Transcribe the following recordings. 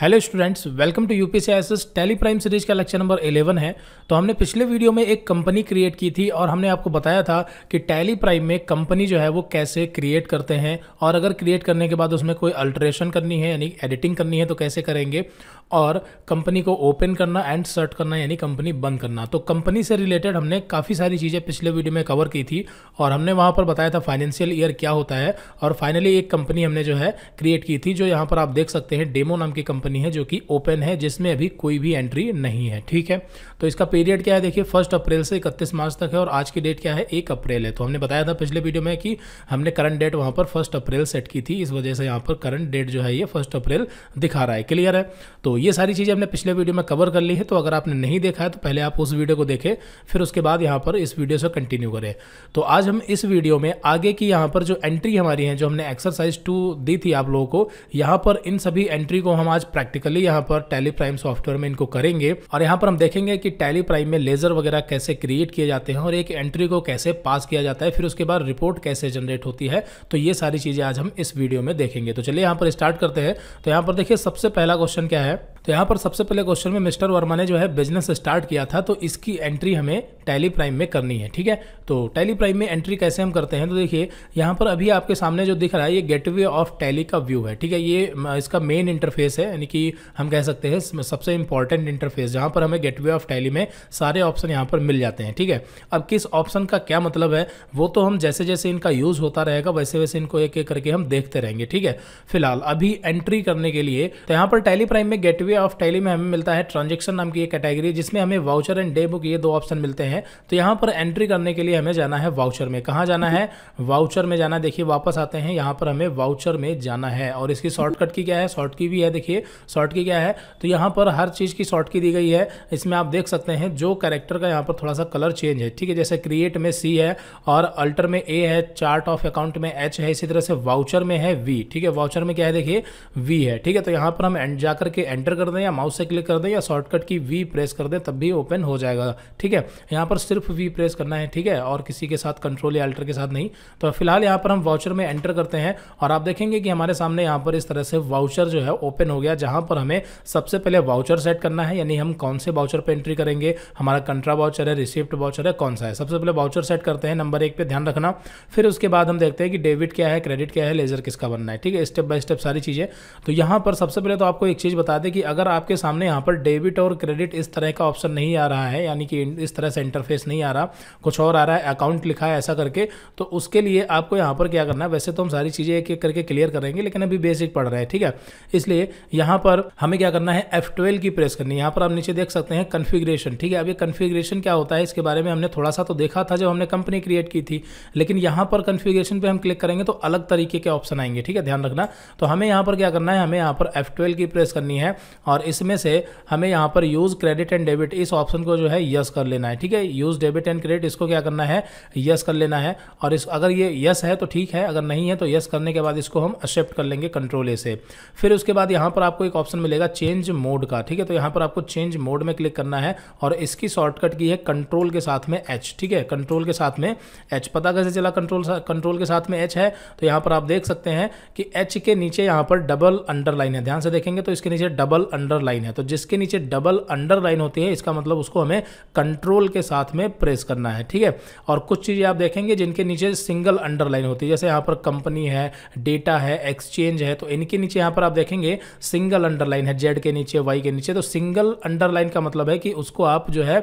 hello students welcome to U P C S Tally Prime series का lecture number 11 है तो हमने पिछले वीडियो में एक कंपनी क्रिएट की थी और हमने आपको बताया था कि टेली प्राइम में कंपनी जो है वो कैसे क्रिएट करते हैं और अगर क्रिएट करने के बाद उसमें कोई अल्ट्रेशन करनी है यानी एडिटिंग करनी है तो कैसे करेंगे और कंपनी को ओपन करना एंड सर्ट करना यानी कंपनी बंद करना तो कंपनी से रिलेटेड हमने काफ़ी सारी चीज़ें पिछले वीडियो में कवर की थी और हमने वहाँ पर बताया था फाइनेंशियल ईयर क्या होता है और फाइनली एक कंपनी हमने जो है क्रिएट की थी जो यहाँ पर आप देख सकते हैं डेमो नाम की कंपनी है जो कि ओपन है जिसमें अभी कोई भी एंट्री नहीं है ठीक है तो इसका पीरियड क्या है देखिए फर्स्ट अप्रैल से इकतीस मार्च तक है और आज की डेट क्या है एक अप्रैल है तो हमने बताया था पिछले वीडियो में कि हमने करंट डेट वहाँ पर फर्स्ट अप्रैल सेट की थी इस वजह से यहाँ पर करंट डेट जो है ये फर्स्ट अप्रैल दिखा रहा है क्लियर है तो ये सारी चीज़ें हमने पिछले वीडियो में कवर कर ली है तो अगर आपने नहीं देखा है तो पहले आप उस वीडियो को देखें फिर उसके बाद यहाँ पर इस वीडियो से कंटिन्यू करें तो आज हम इस वीडियो में आगे की यहाँ पर जो एंट्री हमारी है जो हमने एक्सरसाइज टू दी थी आप लोगों को यहाँ पर इन सभी एंट्री को हम आज प्रैक्टिकली यहाँ पर टेलीप्राइम सॉफ्टवेयर में इनको करेंगे और यहाँ पर हम देखेंगे कि कि टैली प्राइम में लेज़र वगैरह कैसे क्रिएट किए जाते हैं और एक एंट्री को कैसे पास किया जाता है फिर उसके बाद रिपोर्ट कैसे जनरेट होती है तो ये सारी चीज़ें आज हम इस वीडियो में देखेंगे तो चलिए यहाँ पर स्टार्ट करते हैं तो यहाँ पर देखिए सबसे पहला क्वेश्चन क्या है तो यहाँ पर सबसे पहले क्वेश्चन में मिस्टर वर्मा ने जो है बिजनेस स्टार्ट किया था तो इसकी एंट्री हमें टैली प्राइम में करनी है ठीक है तो टैली प्राइम में एंट्री कैसे हम करते हैं तो देखिए यहाँ पर अभी आपके सामने जो दिख रहा है ये गेटवे ऑफ टैली का व्यू है ठीक है ये इसका मेन इंटरफेस है यानी कि हम कह सकते हैं सबसे इंपॉर्टेंट इंटरफेस जहाँ पर हमें गेटवे ऑफ टैली शैली में सारे ऑप्शन यहाँ पर मिल जाते हैं ठीक है अब किस ऑप्शन का क्या मतलब है वो तो हम जैसे जैसे इनका यूज़ होता रहेगा वैसे वैसे इनको एक एक करके हम देखते रहेंगे ठीक है फिलहाल अभी एंट्री करने के लिए तो यहाँ पर टैली प्राइम में गेटवे ऑफ टैली में हमें मिलता है ट्रांजेक्शन नाम की एक कैटेगरी जिसमें हमें वाउचर एंड डे बुक ये दो ऑप्शन मिलते हैं तो यहाँ पर एंट्री करने के लिए हमें जाना है वाउचर में कहाँ जाना है वाउचर में जाना देखिए वापस आते हैं यहाँ पर हमें वाउचर में जाना है और इसकी शॉर्टकट की क्या है शॉर्ट की भी है देखिए शॉर्ट की क्या है तो यहाँ पर हर चीज़ की शॉर्ट की दी गई है इसमें आप देख देख सकते हैं जो करेक्टर का यहाँ पर थोड़ा सा कलर चेंज है ठीक है जैसे क्रिएट में सी है और अल्टर में ए है चार्ट ऑफ अकाउंट में एच है इसी तरह से वाउचर में है वी ठीक है वाउचर में क्या है देखिए वी है ठीक है तो यहाँ पर हम एंड जा करके एंटर कर दें या माउस से क्लिक कर दें या शॉर्टकट की वी प्रेस कर दें तब भी ओपन हो जाएगा ठीक है यहाँ पर सिर्फ वी प्रेस करना है ठीक है और किसी के साथ कंट्रोल या अल्टर के साथ नहीं तो फिलहाल यहाँ पर हम वाउचर में एंटर करते हैं और आप देखेंगे कि हमारे सामने यहाँ पर इस तरह से वाउचर जो है ओपन हो गया जहाँ पर हमें सबसे पहले वाउचर सेट करना है यानी हम कौन से वाउचर पर एंट्री करेंगे हमारा कंट्रा वाउचर है रिसिप्ट वाउचर है कौन सा है सबसे पहले वाउचर सेट करते हैं नंबर एक पे ध्यान रखना फिर उसके बाद हम देखते हैं कि डेबिट क्या है क्रेडिट क्या है लेजर किसका बनना है ठीक है स्टेप बाय स्टेप सारी चीज़ें तो यहां पर सबसे पहले तो आपको एक चीज़ बता दें कि अगर आपके सामने यहां पर डेबिट और क्रेडिट इस तरह का ऑप्शन नहीं आ रहा है यानी कि इस तरह से इंटरफेस नहीं आ रहा कुछ और आ रहा है अकाउंट लिखा है ऐसा करके तो उसके लिए आपको यहां पर क्या करना है वैसे तो हम सारी चीज़ें एक एक करके क्लियर करेंगे लेकिन अभी बेसिक पढ़ रहे हैं ठीक है इसलिए यहां पर हमें क्या करना है एफ की प्रेस करनी है यहां पर आप नीचे देख सकते हैं कन्फिगर कन्फिग्रेशन ठीक है अब ये कन्फिग्रेशन क्या होता है इसके बारे में हमने थोड़ा सा तो देखा था जब हमने कंपनी क्रिएट की थी लेकिन यहाँ पर कन्फिग्रेशन पे हम क्लिक करेंगे तो अलग तरीके के ऑप्शन आएंगे ठीक है ध्यान रखना तो हमें यहाँ पर क्या करना है हमें यहाँ पर एफ की प्रेस करनी है और इसमें से हमें यहाँ पर यूज़ क्रेडिट एंड डेबिट इस ऑप्शन को जो है यस कर लेना है ठीक है यूज़ डेबिट एंड क्रेडिट इसको क्या करना है यस कर लेना है और इस अगर ये यस है तो ठीक है अगर नहीं है तो यस करने के बाद इसको हम एक्सेप्ट कर लेंगे कंट्रोल ए से फिर उसके बाद यहाँ पर आपको एक ऑप्शन मिलेगा चेंज मोड का ठीक है तो यहाँ पर आपको चेंज मोड में क्लिक करना है और इसकी शॉर्टकट की है कंट्रोल के साथ में एच ठीक है कंट्रोल के साथ में एच पता कैसे चला कंट्रोल कंट्रोल के साथ में एच है तो यहाँ पर आप देख सकते हैं कि एच के नीचे यहाँ पर डबल अंडरलाइन है ध्यान से देखेंगे तो इसके नीचे डबल अंडरलाइन है तो जिसके नीचे डबल अंडरलाइन होती है इसका मतलब उसको हमें कंट्रोल के साथ में प्रेस करना है ठीक है और कुछ चीज़ें आप देखेंगे जिनके नीचे सिंगल अंडरलाइन होती है जैसे यहाँ पर कंपनी है डेटा है एक्सचेंज है तो इनके नीचे यहाँ पर आप देखेंगे सिंगल अंडरलाइन है जेड के नीचे वाई के नीचे तो सिंगल अंडरलाइन का मतलब है कि उसको आप जो है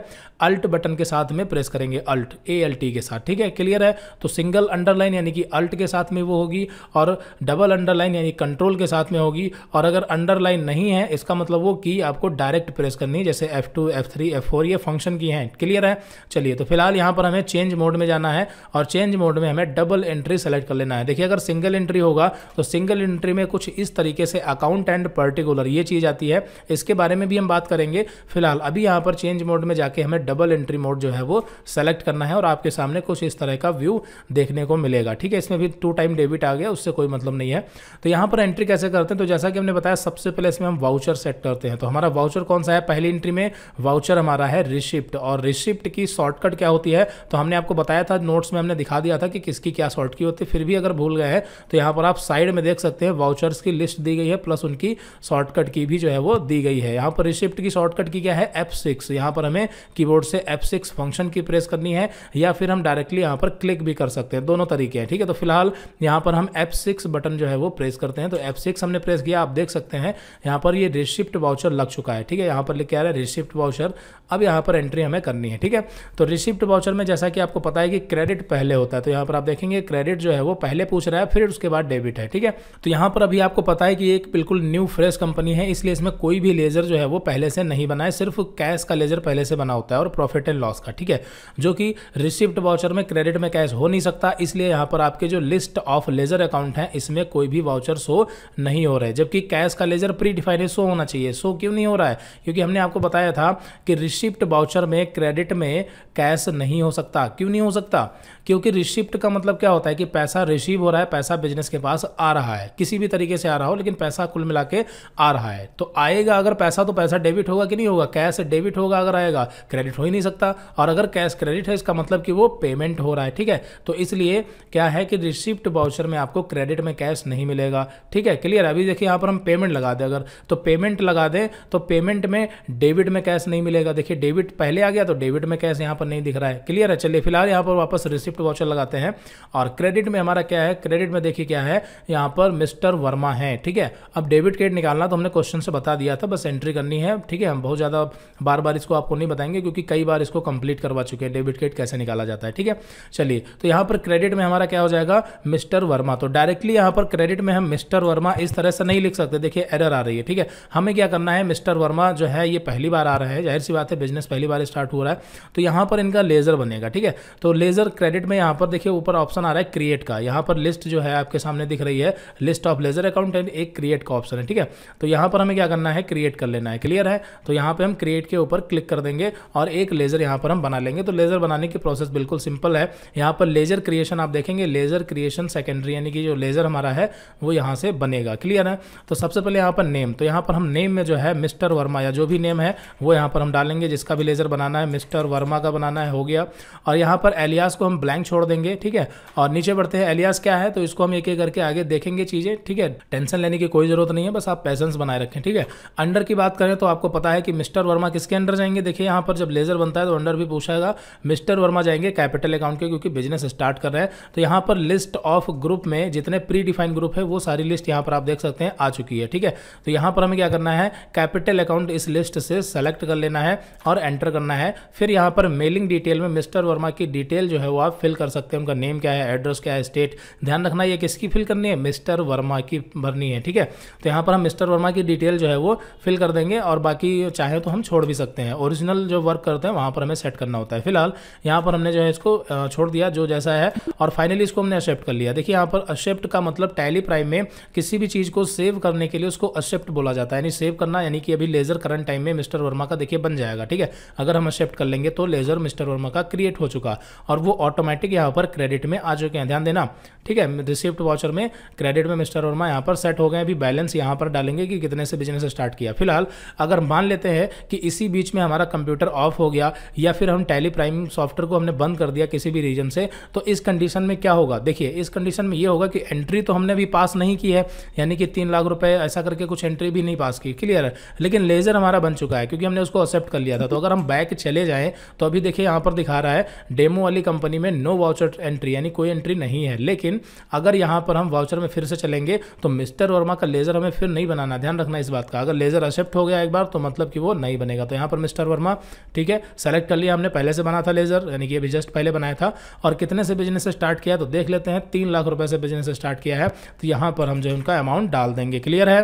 अल्ट बटन के साथ में प्रेस करेंगे अल्ट ए एल टी के साथ ठीक है क्लियर है तो सिंगल अंडरलाइन यानी कि अल्ट के साथ में वो होगी और डबल अंडरलाइन यानी कंट्रोल के साथ में होगी और अगर अंडरलाइन नहीं है इसका मतलब वो की आपको डायरेक्ट प्रेस करनी है जैसे F two F three F four ये फंक्शन की हैं क्लियर है चलिए तो फिलहाल यहाँ पर हमें चेंज मोड में जाना है और चेंज मोड में हमें डबल एंट्री सेलेक्ट कर लेना है देखिए अगर सिंगल एंट्री होगा तो सिंगल एंट्री में कुछ इस तरीके से अकाउंट एंड पर्टिकुलर ये चीज़ आती है इसके बारे में भी हम बात करेंगे फिलहाल अभी यहाँ पर चेंज मोड में जाके हमें डबल एंट्री मोड जो है वो सेलेक्ट करना है और आपके सामने कुछ इस तरह का व्यू देखने को मिलेगा ठीक है इसमें भी टू टाइम डेबिट आ गया उससे कोई मतलब नहीं है तो यहाँ पर एंट्री कैसे करते हैं तो जैसा कि हमने बताया सबसे पहले इसमें हम वाउचर सेट करते हैं तो हमारा वाउचर कौन सा है पहली एंट्री में वाउचर हमारा है रिसिप्ट और रिसिप्ट की शॉर्टकट क्या होती है तो हमने आपको बताया था नोट्स में हमने दिखा दिया था कि किसकी क्या शॉर्ट की होती है फिर भी अगर भूल गए हैं तो यहाँ पर आप साइड में देख सकते हैं वाउचर्स की लिस्ट दी गई है प्लस उनकी शॉर्टकट की भी जो है वो दी गई है यहाँ पर रिसिप्ट की शॉर्टकट की क्या है एफ सिक्स यहाँ पर हमें कीबोर्ड से F six function key press करनी है या फिर हम डायरेक्टली यहाँ पर क्लिक भी कर सकते हैं दोनों तरीके हैं ठीक है तो फिलहाल यहाँ पर हम एफ सिक्स बटन जो है वो प्रेस करते हैं तो एफ सिक्स हमने प्रेस किया आप देख सकते हैं यहाँ पर ये रिसिप्ट वाउचर लग चुका है ठीक है यहाँ पर लिख के आ रहा है रिसिप्ट वाउचर अब यहाँ पर एंट्री हमें करनी है ठीक है तो रिसिप्ट वाउचर में जैसा कि आपको पता है कि क्रेडिट पहले होता है तो यहाँ पर आप देखेंगे क्रेडिट जो है वो पहले पूछ रहा है फिर उसके बाद डेबिट है ठीक है तो यहाँ पर अभी आपको पता है कि एक बिल्कुल न्यू फ्रेश कंपनी है इसलिए इसमें कोई भी लेजर जो है वो पहले से नहीं बनाए सिर्फ कैश का लेजर पहले से बना होता है और प्रॉफिट एंड लॉस का ठीक है जो कि रिसिप्ट वाउचर में क्रेडिट में कैश हो नहीं सकता इसलिए यहां पर आपके जो लिस्ट ऑफ लेजर अकाउंट है इसमें कोई भी वाउचर शो नहीं हो रहे जबकि कैश का लेजर प्री डिफाइनेड शो होना चाहिए शो क्यों नहीं हो रहा है क्योंकि हमने आपको बताया था कि रिसिप्ट वाउचर में क्रेडिट में कैश नहीं हो सकता क्यों नहीं हो सकता क्योंकि रिसिप्ट का मतलब क्या होता है कि पैसा रिसीव हो रहा है पैसा बिजनेस के पास आ रहा है किसी भी तरीके से आ रहा हो लेकिन पैसा कुल मिला के आ रहा है तो आएगा अगर पैसा तो पैसा डेबिट होगा कि नहीं होगा कैश डेबिट क्रेडिट होगा अगर आएगा क्रेडिट हो ही नहीं सकता और अगर कैश क्रेडिट है इसका मतलब कि वो पेमेंट हो रहा है ठीक है तो इसलिए क्या है कि रिसिप्ट बाउचर में आपको क्रेडिट में कैश नहीं मिलेगा ठीक है क्लियर अभी देखिए यहाँ पर हम पेमेंट लगा दें अगर तो पेमेंट लगा दें तो पेमेंट में डेबिट में कैश नहीं मिलेगा देखिए डेबिट पहले आ गया तो डेबिट में कैश यहाँ पर नहीं दिख रहा है क्लियर है चलिए फिलहाल यहाँ पर वापस रिसिप्ट वाउचर लगाते हैं और क्रेडिट में हमारा क्या है क्रेडिट में देखिए क्या है यहाँ पर मिस्टर वर्मा है ठीक है अब डेबिट क्रेडिट निकालना तो हमने क्वेश्चन से बता दिया था बस एंट्री करनी है ठीक है हम बहुत ज़्यादा बार बार इसको आपको नहीं बताएंगे क्योंकि कई बार इसको कंप्लीट करवा चुके हैं डेबिट कार्ड कैसे निकाला जाता है ठीक है चलिए तो यहां पर क्रेडिट में हमारा क्या हो जाएगा मिस्टर वर्मा तो डायरेक्टली यहां पर क्रेडिट में हम मिस्टर वर्मा इस तरह से नहीं लिख सकते देखिए एरर आ रही है ठीक है हमें क्या करना है मिस्टर वर्मा जो है ये पहली बार आ रहा है जाहिर सी बात है बिजनेस पहली बार स्टार्ट हो रहा है तो यहां पर इनका लेजर बनेगा ठीक है तो लेजर क्रेडिट में यहां पर देखिए ऊपर ऑप्शन आ रहा है क्रिएट का यहां पर लिस्ट जो है आपके सामने दिख रही है list of ledger account and एक क्रिएट का ऑप्शन है ठीक है तो यहां पर हमें क्या करना है क्रिएट कर लेना है क्लियर है तो यहां पर हम क्रिएट के ऊपर ऊपर क्लिक कर देंगे और एक लेज़र यहाँ पर हम बना लेंगे तो लेज़र बनाने की प्रोसेस बिल्कुल सिंपल है यहाँ पर लेज़र क्रिएशन आप देखेंगे लेज़र क्रिएशन सेकेंडरी यानी कि जो लेज़र हमारा है वो यहाँ से बनेगा क्लियर है तो सबसे पहले यहाँ पर नेम तो यहाँ पर हम नेम में जो है मिस्टर वर्मा या जो भी नेम है वो यहाँ पर हम डालेंगे जिसका भी लेज़र बनाना है मिस्टर वर्मा का बनाना है हो गया और यहाँ पर एलियास को हम ब्लैंक छोड़ देंगे ठीक है और नीचे बढ़ते हैं एलियास क्या है तो इसको हम एक एक करके आगे देखेंगे चीज़ें ठीक है टेंशन लेने की कोई ज़रूरत नहीं है बस आप पैसेंस बनाए रखें ठीक है अंडर की बात करें तो आपको पता है कि मिस्टर वर्मा किसके अंडर जाएंगे देखिए यहाँ पर जब लेजर बनता है तो अंडर भी पूछाएगा मिस्टर वर्मा जाएंगे कैपिटल अकाउंट के क्योंकि बिजनेस स्टार्ट कर रहे हैं तो यहाँ पर लिस्ट ऑफ ग्रुप में जितने प्री डिफाइन ग्रुप है वो सारी लिस्ट यहाँ पर आप देख सकते हैं आ चुकी है ठीक है तो यहाँ पर हमें क्या करना है कैपिटल अकाउंट इस लिस्ट से सेलेक्ट कर लेना है और एंटर करना है फिर यहाँ पर मेलिंग डिटेल में मिस्टर वर्मा की डिटेल जो है वो आप फिल कर सकते हैं उनका नेम क्या है एड्रेस क्या है स्टेट ध्यान रखना ये किसकी फिल करनी है मिस्टर वर्मा की भरनी है ठीक है तो यहाँ पर हम मिस्टर वर्मा की डिटेल जो है वो फिल कर देंगे और बाकी चाहे तो हम छोड़ भी सकते सकते हैं ओरिजिनल जो वर्क करते हैं वहाँ पर हमें सेट करना होता है फिलहाल यहाँ पर हमने जो है इसको छोड़ दिया जो जैसा है और फाइनली इसको हमने असेप्ट कर लिया देखिए यहाँ पर असेप्ट का मतलब टैली प्राइम में किसी भी चीज़ को सेव करने के लिए उसको असेप्ट बोला जाता है यानी सेव करना यानी कि अभी लेजर करंट टाइम में मिस्टर वर्मा का देखिए बन जाएगा ठीक है अगर हम असेप्ट कर लेंगे तो लेजर मिस्टर वर्मा का क्रिएट हो चुका और वो ऑटोमेटिक यहाँ पर क्रेडिट में आ चुके हैं ध्यान देना ठीक है रिसिप्ट वाचर में क्रेडिट में मिस्टर वर्मा यहाँ पर सेट हो गए अभी बैलेंस यहाँ पर डालेंगे कि कितने से बिजनेस स्टार्ट किया फिलहाल अगर मान लेते हैं कि इसी बीच में हमारा कंप्यूटर ऑफ हो गया या फिर हम टैली प्राइम सॉफ्टवेयर को हमने बंद कर दिया किसी भी रीजन से तो इस कंडीशन में क्या होगा देखिए इस कंडीशन में ये होगा कि एंट्री तो हमने अभी पास नहीं की है यानी कि तीन लाख रुपए ऐसा करके कुछ एंट्री भी नहीं पास की क्लियर है लेकिन लेज़र हमारा बन चुका है क्योंकि हमने उसको एक्सेप्ट कर लिया था तो अगर हम बैक चले जाए तो अभी देखिए यहां पर दिखा रहा है डेमो वाली कंपनी में नो वाउचर एंट्री यानी कोई एंट्री नहीं है लेकिन अगर यहां पर हम वाउचर में फिर से चलेंगे तो मिस्टर वर्मा का लेज़र हमें फिर नहीं बनाना ध्यान रखना इस बात का अगर लेज़र एक्सेप्ट हो गया एक बार तो मतलब कि वो नहीं बनेगा तो यहां यहाँ पर मिस्टर वर्मा ठीक है सेलेक्ट कर लिया हमने पहले से बना था लेज़र यानी कि अभी जस्ट पहले बनाया था और कितने से बिजनेस स्टार्ट किया तो देख लेते हैं तीन लाख रुपये से बिजनेस स्टार्ट किया है तो यहाँ पर हम जो उनका अमाउंट डाल देंगे क्लियर है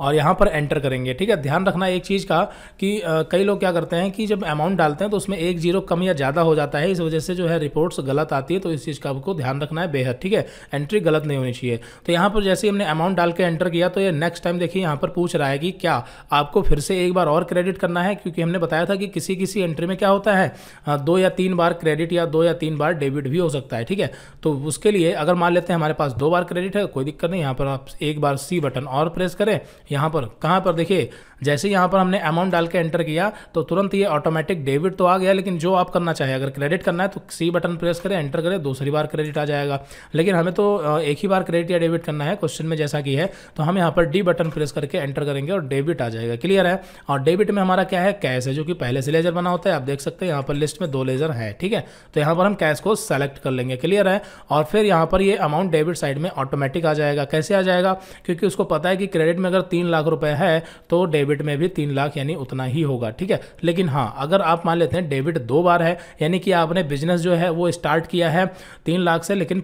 और यहाँ पर एंटर करेंगे ठीक है ध्यान रखना एक चीज़ का कि कई लोग क्या करते हैं कि जब अमाउंट डालते हैं तो उसमें एक जीरो कम या ज़्यादा हो जाता है इस वजह से जो है रिपोर्ट्स गलत आती है तो इस चीज़ का आपको ध्यान रखना है बेहद ठीक है एंट्री गलत नहीं होनी चाहिए तो यहाँ पर जैसे हमने अमाउंट डाल के एंटर किया तो ये नेक्स्ट टाइम देखिए यहाँ पर पूछ रहा है कि क्या आपको फिर से एक बार और क्रेडिट करना है क्योंकि हमने बताया था कि किसी किसी एंट्री में क्या होता है दो या तीन बार क्रेडिट या दो या तीन बार डेबिट भी हो सकता है ठीक है तो उसके लिए अगर मान लेते हैं हमारे पास दो बार क्रेडिट है कोई दिक्कत नहीं यहाँ पर आप एक बार सी बटन और प्रेस करें यहाँ पर कहाँ पर देखिए जैसे ही यहाँ पर हमने अमाउंट डाल के एंटर किया तो तुरंत ये ऑटोमेटिक डेबिट तो आ गया लेकिन जो आप करना चाहे अगर क्रेडिट करना है तो सी बटन प्रेस करें एंटर करें दूसरी बार क्रेडिट आ जाएगा लेकिन हमें तो एक ही बार क्रेडिट या डेबिट करना है क्वेश्चन में जैसा कि है तो हम यहाँ पर डी बटन प्रेस करके एंटर करेंगे और डेबिट आ जाएगा क्लियर है और डेबिट में हमारा क्या है कैश है जो कि पहले से लेजर बना होता है आप देख सकते हैं यहाँ पर लिस्ट में दो लेजर है ठीक है तो यहाँ पर हम कैश को सेलेक्ट कर लेंगे क्लियर है और फिर यहाँ पर ये अमाउंट डेबिट साइड में ऑटोमेटिक आ जाएगा कैसे आ जाएगा क्योंकि उसको पता है कि क्रेडिट में अगर तीन लाख रुपए है तो डेबिट डेबिट में भी तीन लाख यानी उतना ही होगा ठीक है लेकिन हाँ अगर आप मान लेते हैं डेबिट दो बार है यानी कि आपने बिजनेस जो है वो स्टार्ट किया है तीन लाख से लेकिन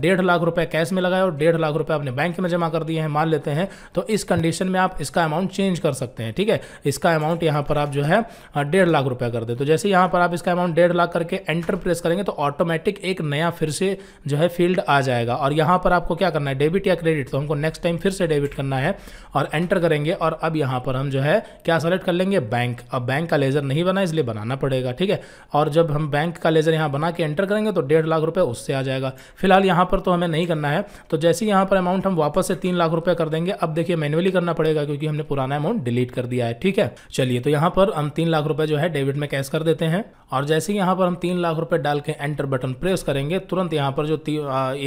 डेढ़ लाख रुपए कैश में लगाया और डेढ़ लाख रुपए आपने बैंक में जमा कर दिए हैं मान लेते हैं तो इस कंडीशन में आप इसका अमाउंट चेंज कर सकते हैं ठीक है इसका अमाउंट यहाँ पर आप जो है डेढ़ लाख रुपया कर दे तो जैसे यहाँ पर आप इसका अमाउंट डेढ़ लाख करके एंटर प्रेस करेंगे तो ऑटोमेटिक एक नया फिर से जो है फील्ड आ जाएगा और यहाँ पर आपको क्या करना है डेबिट या क्रेडिट तो हमको नेक्स्ट टाइम फिर से डेबिट करना है और एंटर करेंगे और अब यहाँ पर हम जो है क्या सेलेक्ट कर लेंगे बैंक अब बैंक का लेज़र नहीं बना इसलिए बनाना पड़ेगा ठीक है और जब हम बैंक का लेज़र यहाँ बना के एंटर करेंगे तो डेढ़ लाख रुपये उससे आ जाएगा फिलहाल यहाँ पर तो हमें नहीं करना है तो जैसे ही यहाँ पर अमाउंट हम वापस से तीन लाख रुपये कर देंगे अब देखिए मैनुअली करना पड़ेगा क्योंकि हमने पुराना अमाउंट डिलीट कर दिया है ठीक है चलिए तो यहाँ पर हम तीन लाख रुपये जो है डेबिट में कैश कर देते हैं और जैसे ही यहाँ पर हम तीन लाख रुपये डाल के एंटर बटन प्रेस करेंगे तुरंत यहाँ पर जो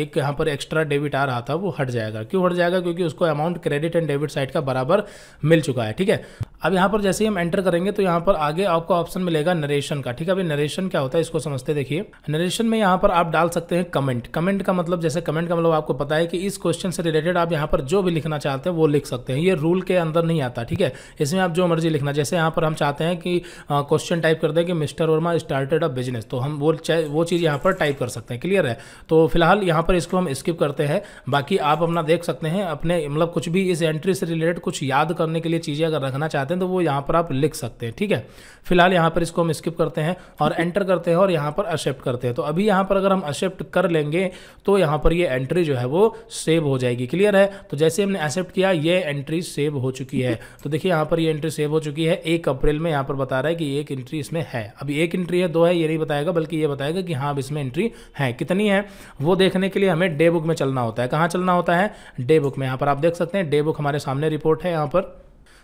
एक यहाँ पर एक्स्ट्रा डेबिट आ रहा था वो हट जाएगा क्यों हट जाएगा क्योंकि उसको amount credit and debit side का बराबर मिल चुका है ठीक ठीक है अब यहाँ पर जैसे ही हम एंटर करेंगे तो यहाँ पर आगे आपको ऑप्शन मिलेगा नरेशन का ठीक है अभी नरेशन क्या होता है इसको समझते देखिए नरेशन में यहाँ पर आप डाल सकते हैं कमेंट कमेंट का मतलब जैसे कमेंट का मतलब आपको पता है कि इस क्वेश्चन से रिलेटेड आप यहाँ पर जो भी लिखना चाहते हैं वो लिख सकते हैं ये रूल के अंदर नहीं आता ठीक है इसमें आप जो मर्जी लिखना जैसे यहाँ पर हम चाहते हैं कि क्वेश्चन टाइप कर दें कि mister Verma started a business तो हम वो वो चीज़ यहाँ पर टाइप कर सकते हैं क्लियर है तो फिलहाल यहाँ पर इसको हम स्किप करते हैं बाकी आप अपना देख सकते हैं अपने मतलब कुछ भी इस एंट्री से रिलेटेड कुछ याद करने के लिए चीज़ें अगर रखना चाहते हैं तो वो यहाँ पर आप लिख सकते हैं ठीक है फिलहाल यहाँ पर इसको हम स्किप करते हैं और एंटर करते हैं और यहाँ पर असेप्ट करते हैं तो अभी यहाँ पर अगर हम असेप्ट कर लेंगे तो यहाँ पर ये एंट्री जो है वो सेव हो जाएगी क्लियर है तो जैसे हमने एक्सेप्ट किया ये एंट्री सेव हो चुकी है तो देखिए यहाँ पर ये एंट्री सेव हो चुकी है एक अप्रैल में यहाँ पर बता रहा है कि एक एंट्री इसमें है अभी एक एंट्री है दो है ये नहीं बताएगा बल्कि ये बताएगा कि हाँ अब इसमें एंट्री है कितनी है वो देखने के लिए हमें डे बुक में चलना होता है कहाँ चलना होता है डे बुक में यहाँ पर आप देख सकते हैं डे बुक हमारे सामने रिपोर्ट है यहाँ पर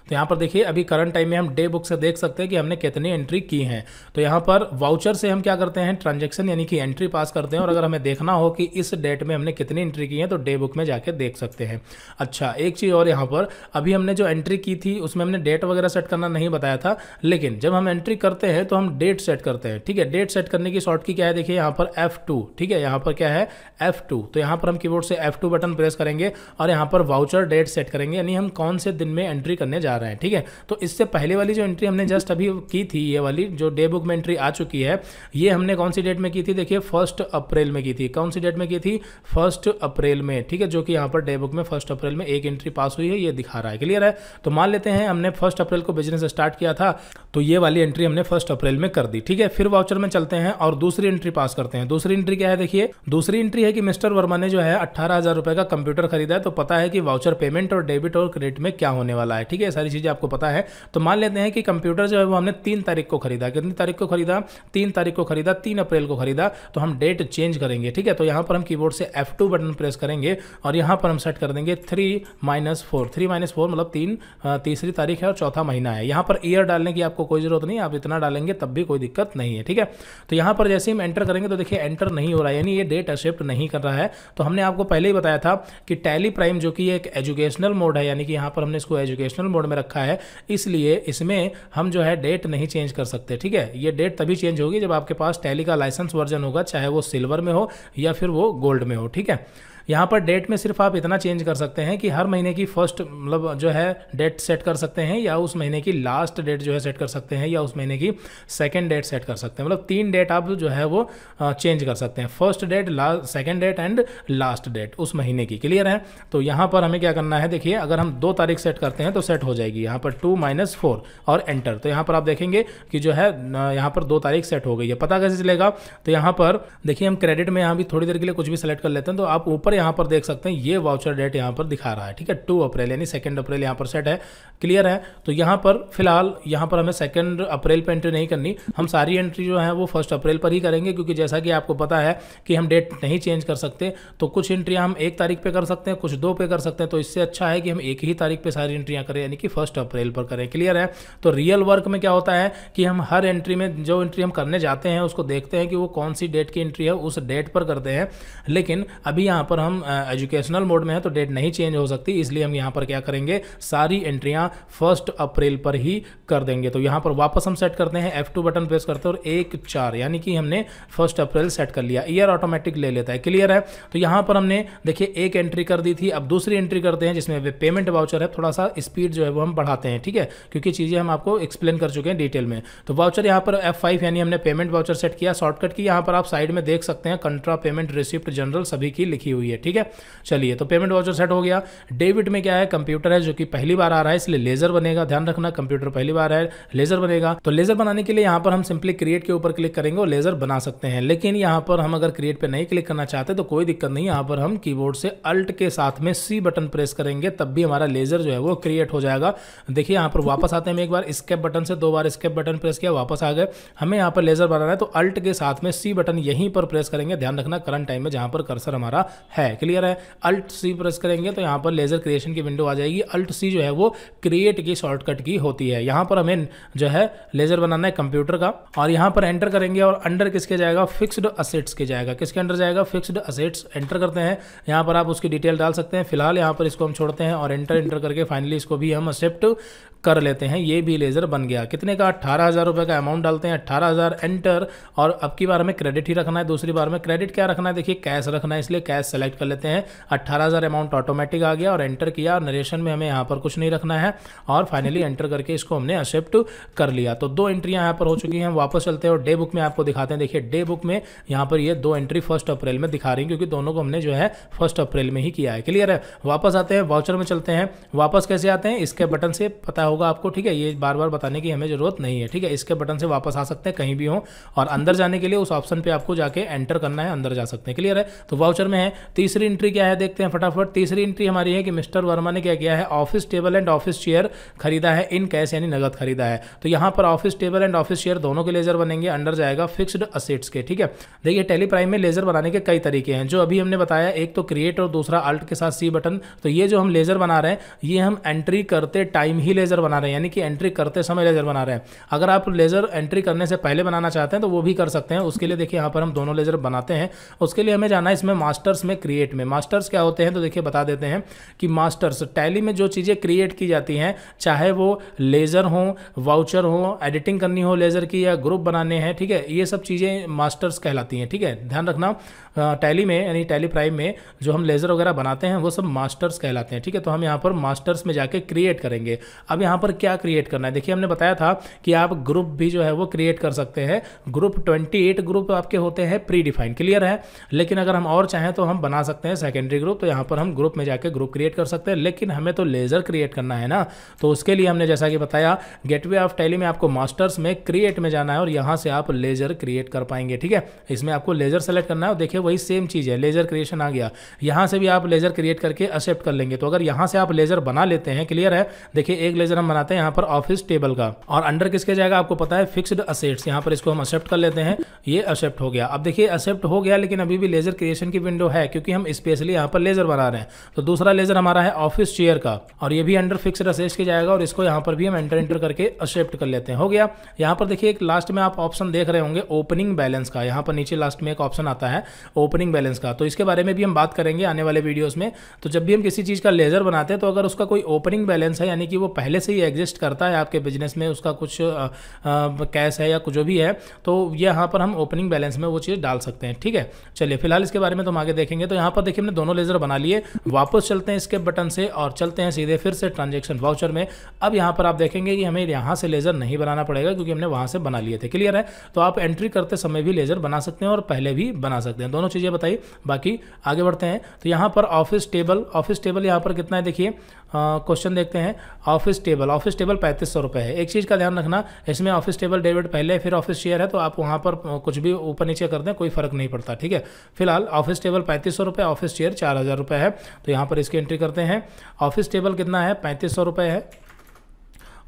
तो यहाँ पर देखिए अभी करंट टाइम में हम डे बुक से देख सकते हैं कि हमने कितनी एंट्री की हैं तो यहाँ पर वाउचर से हम क्या करते हैं ट्रांजेक्शन यानी कि एंट्री पास करते हैं और अगर हमें देखना हो कि इस डेट में हमने कितनी एंट्री की है तो डे बुक में जाके देख सकते हैं अच्छा एक चीज़ और यहाँ पर अभी हमने जो एंट्री की थी उसमें हमने डेट वगैरह सेट करना नहीं बताया था लेकिन जब हम एंट्री करते हैं तो हम डेट सेट करते हैं ठीक है डेट सेट करने की शॉर्ट की क्या है देखिए यहाँ पर एफ ठीक है यहाँ पर क्या है एफ तो यहाँ पर हम की से एफ बटन प्रेस करेंगे और यहाँ पर वाउचर डेट सेट करेंगे यानी हम कौन से दिन में एंट्री करने जा जा रहे हैं ठीक है तो इससे पहले वाली जो एंट्री हमने जस्ट अभी की थी ये वाली जो डे बुक में एंट्री आ चुकी है ये हमने कौन सी डेट में की थी देखिए फर्स्ट अप्रैल में की थी कौन सी डेट में की थी फर्स्ट अप्रैल में ठीक है जो कि यहाँ पर डे बुक में फर्स्ट अप्रैल में एक एंट्री पास हुई है ये दिखा रहा है क्लियर है तो मान लेते हैं हमने फर्स्ट अप्रैल को बिजनेस स्टार्ट किया था तो ये वाली एंट्री हमने फर्स्ट अप्रैल में कर दी ठीक है फिर वाउचर में चलते हैं और दूसरी एंट्री पास करते हैं दूसरी एंट्री क्या है देखिए दूसरी एंट्री है कि मिस्टर वर्मा ने जो है अट्ठारह हजार रुपए का कंप्यूटर खरीदा है तो पता है कि वाउचर पेमेंट और डेबिट और क्रेडिट में क्या होने वाला है ठीक है सारी चीज़ें आपको पता है तो मान लेते हैं कि कंप्यूटर जो है वो हमने तीन तारीख को खरीदा कितनी तारीख को खरीदा तीन तारीख को खरीदा तीन अप्रैल को खरीदा तो हम डेट चेंज करेंगे ठीक है तो यहाँ पर हम कीबोर्ड से एफ बटन प्रेस करेंगे और यहाँ पर हम सेट कर देंगे three minus four three minus four मतलब तीन तीसरी तारीख है और चौथा महीना है यहाँ पर ईयर डालने की आपको कोई ज़रूरत नहीं आप इतना डालेंगे तब भी कोई दिक्कत नहीं है ठीक है तो यहाँ पर जैसे हम एंटर करेंगे तो देखिए एंटर नहीं हो रहा है यानी ये डेट एक्सेप्ट नहीं कर रहा है तो हमने आपको पहले ही बताया था कि टैली प्राइम जो कि एक एजुकेशनल मोड है यानी कि यहाँ पर हमने इसको एजुकेशनल मोड में रखा है इसलिए इसमें हम जो है डेट नहीं चेंज कर सकते ठीक है ये डेट तभी चेंज होगी जब आपके पास टैली का लाइसेंस वर्जन होगा चाहे वो सिल्वर में हो या फिर वो गोल्ड में हो ठीक है यहाँ पर डेट में सिर्फ आप इतना चेंज कर सकते हैं कि हर महीने की फर्स्ट मतलब जो है डेट सेट कर सकते हैं या उस महीने की लास्ट डेट जो है सेट कर सकते हैं या उस महीने की सेकेंड डेट सेट कर सकते हैं मतलब तीन डेट आप जो है वो चेंज कर सकते हैं first date last second date and last date उस महीने की क्लियर है तो यहाँ पर हमें क्या करना है देखिए अगर हम दो तारीख सेट करते हैं तो सेट हो जाएगी यहाँ पर टू माइनस फोर और एंटर तो यहाँ पर आप देखेंगे कि जो है यहाँ पर दो तारीख सेट हो गई है पता कैसे चलेगा तो यहाँ पर देखिए हम क्रेडिट में यहाँ भी थोड़ी देर के लिए कुछ भी सेलेक्ट कर लेते हैं तो आप ऊपर यहाँ पर देख सकते हैं ये वाउचर डेट यहाँ पर दिखा रहा है ठीक है टू अप्रैल यानी सेकेंड अप्रैल यहाँ पर सेट है क्लियर है तो यहाँ पर फिलहाल यहाँ पर हमें सेकेंड अप्रैल पर एंट्री नहीं करनी हम सारी एंट्री जो है वो फर्स्ट अप्रैल पर ही करेंगे क्योंकि जैसा कि आपको पता है कि हम डेट नहीं चेंज कर सकते तो कुछ एंट्रियाँ हम एक तारीख पर कर सकते हैं कुछ दो पे कर सकते हैं तो इससे अच्छा है कि हम एक ही तारीख पर सारी एंट्रियाँ करें यानी कि फर्स्ट अप्रैल पर करें क्लियर है तो रियल वर्क में क्या होता है कि हम हर एंट्री में जो एंट्री हम करने जाते हैं उसको देखते हैं कि वो कौन सी डेट की एंट्री है उस डेट पर करते हैं लेकिन अभी यहाँ पर हम एजुकेशनल मोड में हैं तो डेट नहीं चेंज हो सकती इसलिए हम यहाँ पर क्या करेंगे सारी एंट्रियाँ फर्स्ट अप्रैल पर ही कर देंगे तो यहाँ पर वापस हम सेट करते हैं F2 बटन प्रेस करते हैं और एक चार यानी कि हमने फर्स्ट अप्रैल सेट कर लिया ईयर ऑटोमेटिक ले लेता है क्लियर है तो यहाँ पर हमने देखिए एक एंट्री कर दी थी अब दूसरी एंट्री करते हैं जिसमें पेमेंट वाउचर है थोड़ा सा स्पीड जो है वो हम बढ़ाते हैं ठीक है क्योंकि चीज़ें हम आपको एक्सप्लेन कर चुके हैं डिटेल में तो वाउचर यहाँ पर एफ यानी हमने पेमेंट वाउचर सेट किया शॉर्टकट की यहाँ पर आप साइड में देख सकते हैं कंट्रा पेमेंट रिसिप्ट जनरल सभी की लिखी हुई है लिए ठीक है चलिए तो पेमेंट वाउचर सेट हो गया डेबिट में क्या है कंप्यूटर है जो कि पहली बार आ रहा है इसलिए लेजर बनेगा ध्यान रखना कंप्यूटर पहली बार है लेजर बनेगा तो लेजर बनाने के लिए यहां पर हम सिंपली क्रिएट के ऊपर क्लिक करेंगे और लेजर बना सकते हैं लेकिन यहां पर हम अगर क्रिएट पर नहीं क्लिक करना चाहते तो कोई दिक्कत नहीं यहां पर हम की से अल्ट के साथ में सी बटन प्रेस करेंगे तब भी हमारा लेजर जो है वो क्रिएट हो जाएगा देखिए यहां पर वापस आते हैं एक बार स्केप बटन से दो बार स्केप बटन प्रेस किया वापस आ गए हमें यहां पर लेजर बनाना है तो अल्ट के साथ में सी बटन यहीं पर प्रेस करेंगे ध्यान रखना करंट टाइम में जहां पर कर्सर हमारा है है क्लियर है अल्ट सी प्रेस करेंगे तो यहाँ पर लेज़र क्रिएशन की विंडो आ जाएगी अल्ट सी जो है वो क्रिएट की शॉर्टकट की होती है यहाँ पर हमें जो है लेज़र बनाना है कंप्यूटर का और यहाँ पर एंटर करेंगे और अंडर किसके जाएगा फिक्सड असेट्स के जाएगा किसके अंडर जाएगा फिक्सड असेट्स एंटर करते हैं यहाँ पर आप उसकी डिटेल डाल सकते हैं फिलहाल यहाँ पर इसको हम छोड़ते हैं और एंटर एंटर करके फाइनली इसको भी हम एक्सेप्ट कर लेते हैं ये भी लेज़र बन गया कितने का अट्ठारह हज़ार रुपये का अमाउंट डालते हैं अट्ठारह हज़ार एंटर और अब की बार हमें क्रेडिट ही रखना है दूसरी बार में क्रेडिट क्या रखना है देखिए कैश रखना है इसलिए कैश सेलेक्ट सेलेक्ट कर लेते हैं अट्ठारह हज़ार अमाउंट ऑटोमेटिक आ गया और एंटर किया और नरेशन में हमें यहाँ पर कुछ नहीं रखना है और फाइनली एंटर करके इसको हमने एक्सेप्ट कर लिया तो दो एंट्रियाँ यहाँ पर हो चुकी हैं वापस चलते हैं और डे बुक में आपको दिखाते हैं देखिए डे बुक में यहाँ पर ये दो एंट्री फर्स्ट अप्रैल में दिखा रही हैं क्योंकि दोनों को हमने जो है फर्स्ट अप्रैल में ही किया है क्लियर है वापस आते हैं वाउचर में चलते हैं वापस कैसे आते हैं इसके बटन से पता होगा आपको ठीक है ये बार बार बताने की हमें ज़रूरत नहीं है ठीक है इसके बटन से वापस आ सकते हैं कहीं भी हो और अंदर जाने के लिए उस ऑप्शन पे आपको जाके एंटर करना है अंदर जा सकते हैं क्लियर है तो वाउचर में है तो तीसरी एंट्री क्या है देखते हैं फटाफट तीसरी एंट्री हमारी है कि मिस्टर वर्मा ने क्या किया है office table and office chair खरीदा है इन कैश यानी नगद खरीदा है तो यहां पर office table and office chair दोनों के लेजर बनेंगे अंडर जाएगा फिक्सड असेट्स के ठीक है देखिए टेलीप्राइम में लेजर बनाने के कई तरीके हैं जो अभी हमने बताया एक तो क्रिएट और दूसरा अल्ट के साथ सी बटन तो ये जो हम लेजर बना रहे हैं ये हम एंट्री करते टाइम ही लेजर बना रहे हैं यानी कि एंट्री करते समय लेजर बना रहे हैं अगर आप लेजर एंट्री करने से पहले बनाना चाहते हैं तो वो भी कर सकते हैं उसके लिए देखिए यहां पर हम दोनों लेजर बनाते हैं उसके लिए हमें जाना है इसमें मास्टर्स में क्रिएट में मास्टर्स क्या होते हैं तो देखिए बता देते हैं कि मास्टर्स टैली में जो चीज़ें क्रिएट की जाती हैं चाहे वो लेज़र हो वाउचर हो एडिटिंग करनी हो लेज़र की या ग्रुप बनाने हैं ठीक है ये सब चीज़ें मास्टर्स कहलाती हैं ठीक है ध्यान रखना टैली में यानी टैली प्राइम में जो हम लेज़र वगैरह बनाते हैं वो सब मास्टर्स कहलाते हैं ठीक है तो हम यहाँ पर मास्टर्स में जाके क्रिएट करेंगे अब यहाँ पर क्या क्रिएट करना है देखिए हमने बताया था कि आप ग्रुप भी जो है वो क्रिएट कर सकते हैं ग्रुप एट ग्रुप आपके होते हैं प्री डिफाइंड क्लियर है लेकिन अगर हम और चाहें तो हम बना बना सकते हैं सेकेंडरी ग्रुप तो यहाँ पर हम ग्रुप में जाकर ग्रुप क्रिएट कर सकते हैं लेकिन हमें तो लेज़र क्रिएट करना है ना तो उसके लिए हमने जैसा कि बताया गेटवे ऑफ टैली में आपको मास्टर्स में क्रिएट में जाना है और यहाँ से आप लेज़र क्रिएट कर पाएंगे ठीक है इसमें आपको लेज़र सेलेक्ट करना है और देखिए वही सेम चीज़ है लेज़र क्रिएशन आ गया यहाँ से भी आप लेज़र क्रिएट करके एक्सेप्ट कर लेंगे तो अगर यहाँ से आप लेज़र बना लेते हैं क्लियर है देखिए एक लेज़र हम बनाते हैं यहाँ पर ऑफिस टेबल का और अंडर किसके जाएगा आपको पता है फिक्सड असेट्स यहाँ पर इसको हम एक्सेप्ट कर लेते हैं ये एक्सेप्ट हो गया अब देखिए एक्सेप्ट हो गया लेकिन अभी भी लेज़र क्रिएशन की विंडो है क्योंकि क्योंकि हम स्पेशली यहाँ पर लेज़र बना रहे हैं तो दूसरा लेज़र हमारा है ऑफिस चेयर का और ये भी अंडर फिक्स असेस के जाएगा और इसको यहाँ पर भी हम एंटर एंटर करके असेप्ट कर लेते हैं हो गया यहाँ पर देखिए एक लास्ट में आप ऑप्शन देख रहे होंगे ओपनिंग बैलेंस का यहाँ पर नीचे लास्ट में एक ऑप्शन आता है ओपनिंग बैलेंस का तो इसके बारे में भी हम बात करेंगे आने वाले वीडियोज़ में तो जब भी हम किसी चीज़ का लेज़र बनाते हैं तो अगर उसका कोई ओपनिंग बैलेंस है यानी कि वो पहले से ही एग्जिस्ट करता है आपके बिजनेस में उसका कुछ कैश है या कुछ जो भी है तो यहाँ पर हम ओपनिंग बैलेंस में वो चीज़ डाल सकते हैं ठीक है चलिए फिलहाल इसके बारे में तो हम आगे देखेंगे तो तो यहाँ पर देखिए हमने दोनों लेज़र बना लिए वापस चलते हैं इसके बटन से और चलते हैं सीधे फिर से ट्रांजेक्शन वाउचर में अब यहाँ पर आप देखेंगे कि हमें यहाँ से लेज़र नहीं बनाना पड़ेगा क्योंकि हमने वहाँ से बना लिए थे क्लियर है तो आप एंट्री करते समय भी लेज़र बना सकते हैं और पहले भी बना सकते हैं दोनों चीज़ें बताइए बाकी आगे बढ़ते हैं तो यहाँ पर ऑफिस टेबल ऑफिस टेबल यहाँ पर कितना है देखिए क्वेश्चन हाँ, देखते हैं ऑफिस टेबल ऑफिस टेबल पैंतीस सौ रुपये है एक चीज़ का ध्यान रखना इसमें ऑफिस टेबल डेबिट पहले फिर ऑफिस शेयर है तो आप वहाँ पर कुछ भी ऊपर नीचे कर दें कोई फ़र्क नहीं पड़ता ठीक है फिलहाल ऑफिस टेबल पैंतीस सौ रुपये ऑफिस शेयर चार हज़ार रुपये है तो यहाँ पर इसकी एंट्री करते हैं ऑफिस टेबल कितना है पैंतीस सौ रुपये है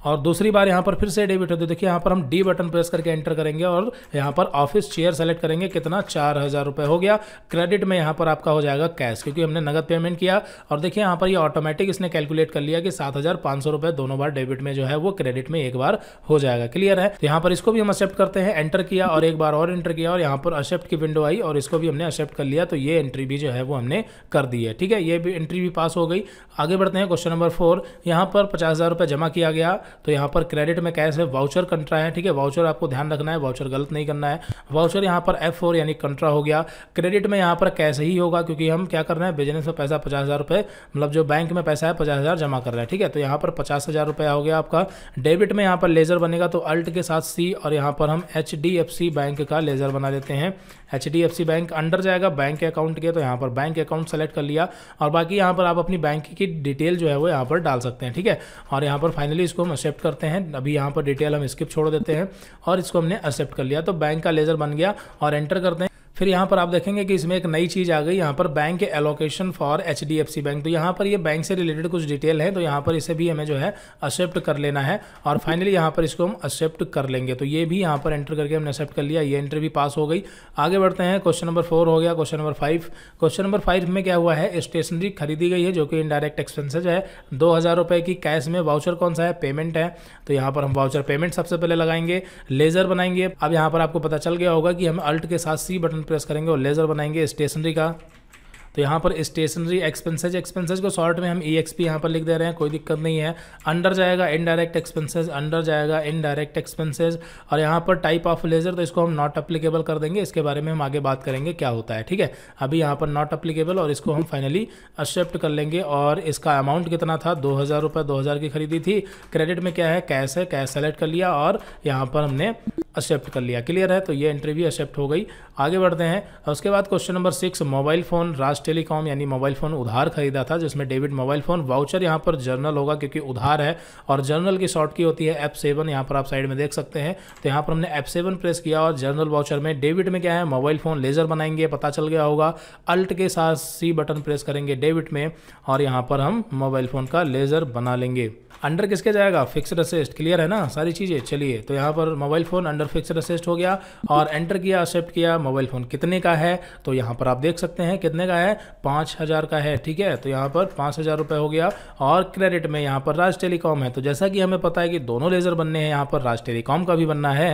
और दूसरी बार यहाँ पर फिर से डेबिट होते देखिए यहाँ पर हम डी बटन प्रेस करके एंटर करेंगे और यहाँ पर ऑफिस चेयर सेलेक्ट करेंगे कितना चार हज़ार रुपये हो गया क्रेडिट में यहाँ पर आपका हो जाएगा कैश क्योंकि हमने नगद पेमेंट किया और देखिए यहाँ पर ये ऑटोमेटिक इसने कैलकुलेट कर लिया कि सात हज़ार पाँच सौ रुपये दोनों बार डेबिट में जो है वो क्रेडिट में एक बार हो जाएगा क्लियर है तो यहाँ पर इसको भी हम एक्सेप्ट करते हैं एंटर किया और एक बार और एंटर किया और यहाँ पर एक्सेप्ट की विंडो आई और इसको भी हमने एक्सेप्ट कर लिया तो ये एंट्री भी जो है वो हमने कर दी है ठीक है ये भी एंट्री भी पास हो गई आगे बढ़ते हैं क्वेश्चन नंबर फोर यहाँ पर पचास हज़ार रुपये जमा किया गया तो यहाँ पर क्रेडिट में कैश है वाउचर कंट्रा है ठीक है वाउचर आपको ध्यान रखना है वाउचर गलत नहीं करना है वाउचर यहाँ पर एफ फोर यानी कंट्रा हो गया क्रेडिट में यहाँ पर कैश ही होगा क्योंकि हम क्या कर रहे हैं बिजनेस में पैसा पचास हज़ार रुपये मतलब जो बैंक में पैसा है पचास हज़ार जमा कर रहे हैं ठीक है तो यहाँ पर पचास हज़ार रुपया हो गया आपका डेबिट में यहाँ पर लेज़र बनेगा तो अल्ट के साथ सी और यहाँ पर हम H D F C bank का लेज़र बना लेते हैं H D F C bank under जाएगा बैंक अकाउंट के तो यहाँ पर बैंक अकाउंट सेलेक्ट कर लिया और बाकी यहाँ पर आप अपनी बैंक की डिटेल जो है वो यहाँ पर डाल सकते हैं ठीक है और यहाँ पर फाइनली इसको हम एक्सेप्ट करते हैं अभी यहाँ पर डिटेल हम स्किप छोड़ देते हैं और इसको हमने एक्सेप्ट कर लिया तो बैंक का लेजर बन गया और एंटर करते हैं फिर यहाँ पर आप देखेंगे कि इसमें एक नई चीज़ आ गई यहाँ पर बैंक के allocation for H D F C bank तो यहाँ पर ये बैंक से रिलेटेड कुछ डिटेल है तो यहाँ पर इसे भी हमें जो है एक्सेप्ट कर लेना है और फाइनली यहाँ पर इसको हम एक्सेप्ट कर लेंगे तो ये भी यहाँ पर एंटर करके हमने एक्सेप्ट कर लिया ये एंट्री भी पास हो गई आगे बढ़ते हैं क्वेश्चन नंबर फोर हो गया question number five question number five में क्या हुआ है स्टेशनरी खरीदी गई है जो कि इनडायरेक्ट एक्सपेंसिज है दो हज़ार रुपये की कैश में वाउचर कौन सा है पेमेंट है तो यहाँ पर हम वाउचर पेमेंट सबसे पहले लगाएंगे लेजर बनाएंगे अब यहाँ पर आपको पता चल गया होगा कि हम अल्ट के साथ सी बटन बटन प्रेस करेंगे और लेज़र बनाएंगे स्टेशनरी का तो यहाँ पर स्टेशनरी एक्सपेंसेज एक्सपेंसेज को शॉर्ट में हम ई एक्स पी यहाँ पर लिख दे रहे हैं कोई दिक्कत नहीं है अंडर जाएगा इनडायरेक्ट एक्सपेंसेज अंडर जाएगा इनडायरेक्ट एक्सपेंसेज और यहाँ पर टाइप ऑफ लेजर तो इसको हम नॉट अप्लीकेबल कर देंगे इसके बारे में हम आगे बात करेंगे क्या होता है ठीक है अभी यहाँ पर नॉट अप्लीकेबल और इसको हम फाइनली एक्सेप्ट कर लेंगे और इसका अमाउंट कितना था दो हज़ार रुपये दो हज़ार की खरीदी थी क्रेडिट में क्या है कैश है कैश सेलेक्ट कर लिया और यहाँ पर हमने एक्सेप्ट कर लिया क्लियर है तो ये एंट्री भी एक्सेप्ट हो गई आगे बढ़ते हैं उसके बाद question number six mobile phone Raj telecom यानी मोबाइल फ़ोन उधार खरीदा था जिसमें डेबिट मोबाइल फ़ोन वाउचर यहाँ पर जर्नल होगा क्योंकि उधार है और जर्नल की शॉर्ट की होती है एप सेवन यहाँ पर आप साइड में देख सकते हैं तो यहाँ पर हमने एप सेवन प्रेस किया और जर्नल वाउचर में डेबिट में क्या है मोबाइल फ़ोन लेजर बनाएंगे पता चल गया होगा अल्ट के साथ सी बटन प्रेस करेंगे डेबिट में और यहाँ पर हम मोबाइल फ़ोन का लेजर बना लेंगे अंडर किसके जाएगा फिक्स असिस्ट क्लियर है ना सारी चीज़ें चलिए तो यहाँ पर mobile phone under under fixed asset हो गया और एंटर किया एक्सेप्ट किया मोबाइल फ़ोन कितने का है तो यहाँ पर आप देख सकते हैं कितने का है पाँच हज़ार का है ठीक है तो यहाँ पर पाँच हज़ार रुपये हो गया और क्रेडिट में यहाँ पर राज टेलीकॉम है तो जैसा कि हमें पता है कि दोनों लेज़र बनने हैं यहाँ पर राज टेलीकॉम का भी बनना है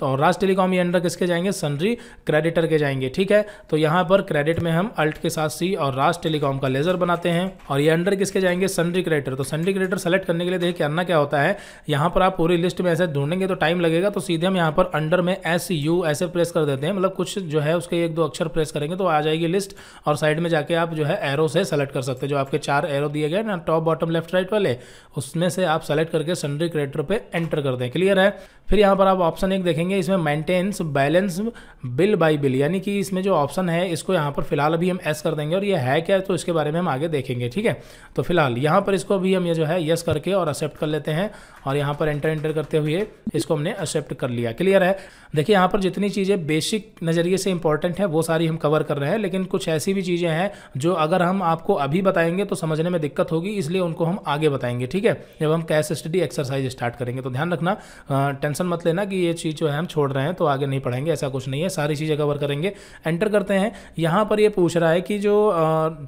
तो और राज टेलीकॉम ये अंडर किसके जाएंगे सनरी क्रेडिटर के जाएंगे ठीक है तो यहाँ पर क्रेडिट में हम अल्ट के साथ सी और राज टेलीकॉम का लेज़र बनाते हैं और ये अंडर किसके जाएंगे सनरी क्रेडिटर तो सनरी क्रेडिटर सेलेक्ट करने के लिए देखिए करना क्या होता है यहाँ पर आप पूरी लिस्ट में ऐसे ढूंढेंगे तो टाइम लगेगा तो सीधे हम यहाँ यहाँ पर अंडर में एस यू ऐसे प्रेस कर देते हैं मतलब कुछ जो है उसके एक दो अक्षर प्रेस करेंगे तो आ जाएगी लिस्ट और साइड में जाके आप जो है एरो से सेलेक्ट कर सकते हैं जो आपके चार एरो दिए गए ना टॉप बॉटम लेफ्ट राइट वाले उसमें से आप सेलेक्ट करके सन्डरी क्रिएटर पर एंटर कर दें क्लियर है फिर यहाँ पर आप ऑप्शन एक देखेंगे इसमें maintains balance bill by bill यानी कि इसमें जो ऑप्शन है इसको यहाँ पर फिलहाल अभी हम एस कर देंगे और ये है क्या तो इसके बारे में हम आगे देखेंगे ठीक है तो फिलहाल यहाँ पर इसको अभी हम ये जो है यस करके और एक्सेप्ट कर लेते हैं और यहाँ पर एंटर एंटर करते हुए इसको हमने एक्सेप्ट कर लिया क्लियर है देखिए यहाँ पर जितनी चीज़ें बेसिक नज़रिए से इंपॉर्टेंट है वो सारी हम कवर कर रहे हैं लेकिन कुछ ऐसी भी चीज़ें हैं जो अगर हम आपको अभी बताएंगे तो समझने में दिक्कत होगी इसलिए उनको हम आगे बताएंगे ठीक है जब हम कैश स्टडी एक्सरसाइज स्टार्ट करेंगे तो ध्यान रखना टेंशन टेंशन मत लेना कि ये चीज़ जो है हम छोड़ रहे हैं तो आगे नहीं पढ़ेंगे ऐसा कुछ नहीं है सारी चीज़ें कवर करेंगे एंटर करते हैं यहाँ पर ये पूछ रहा है कि जो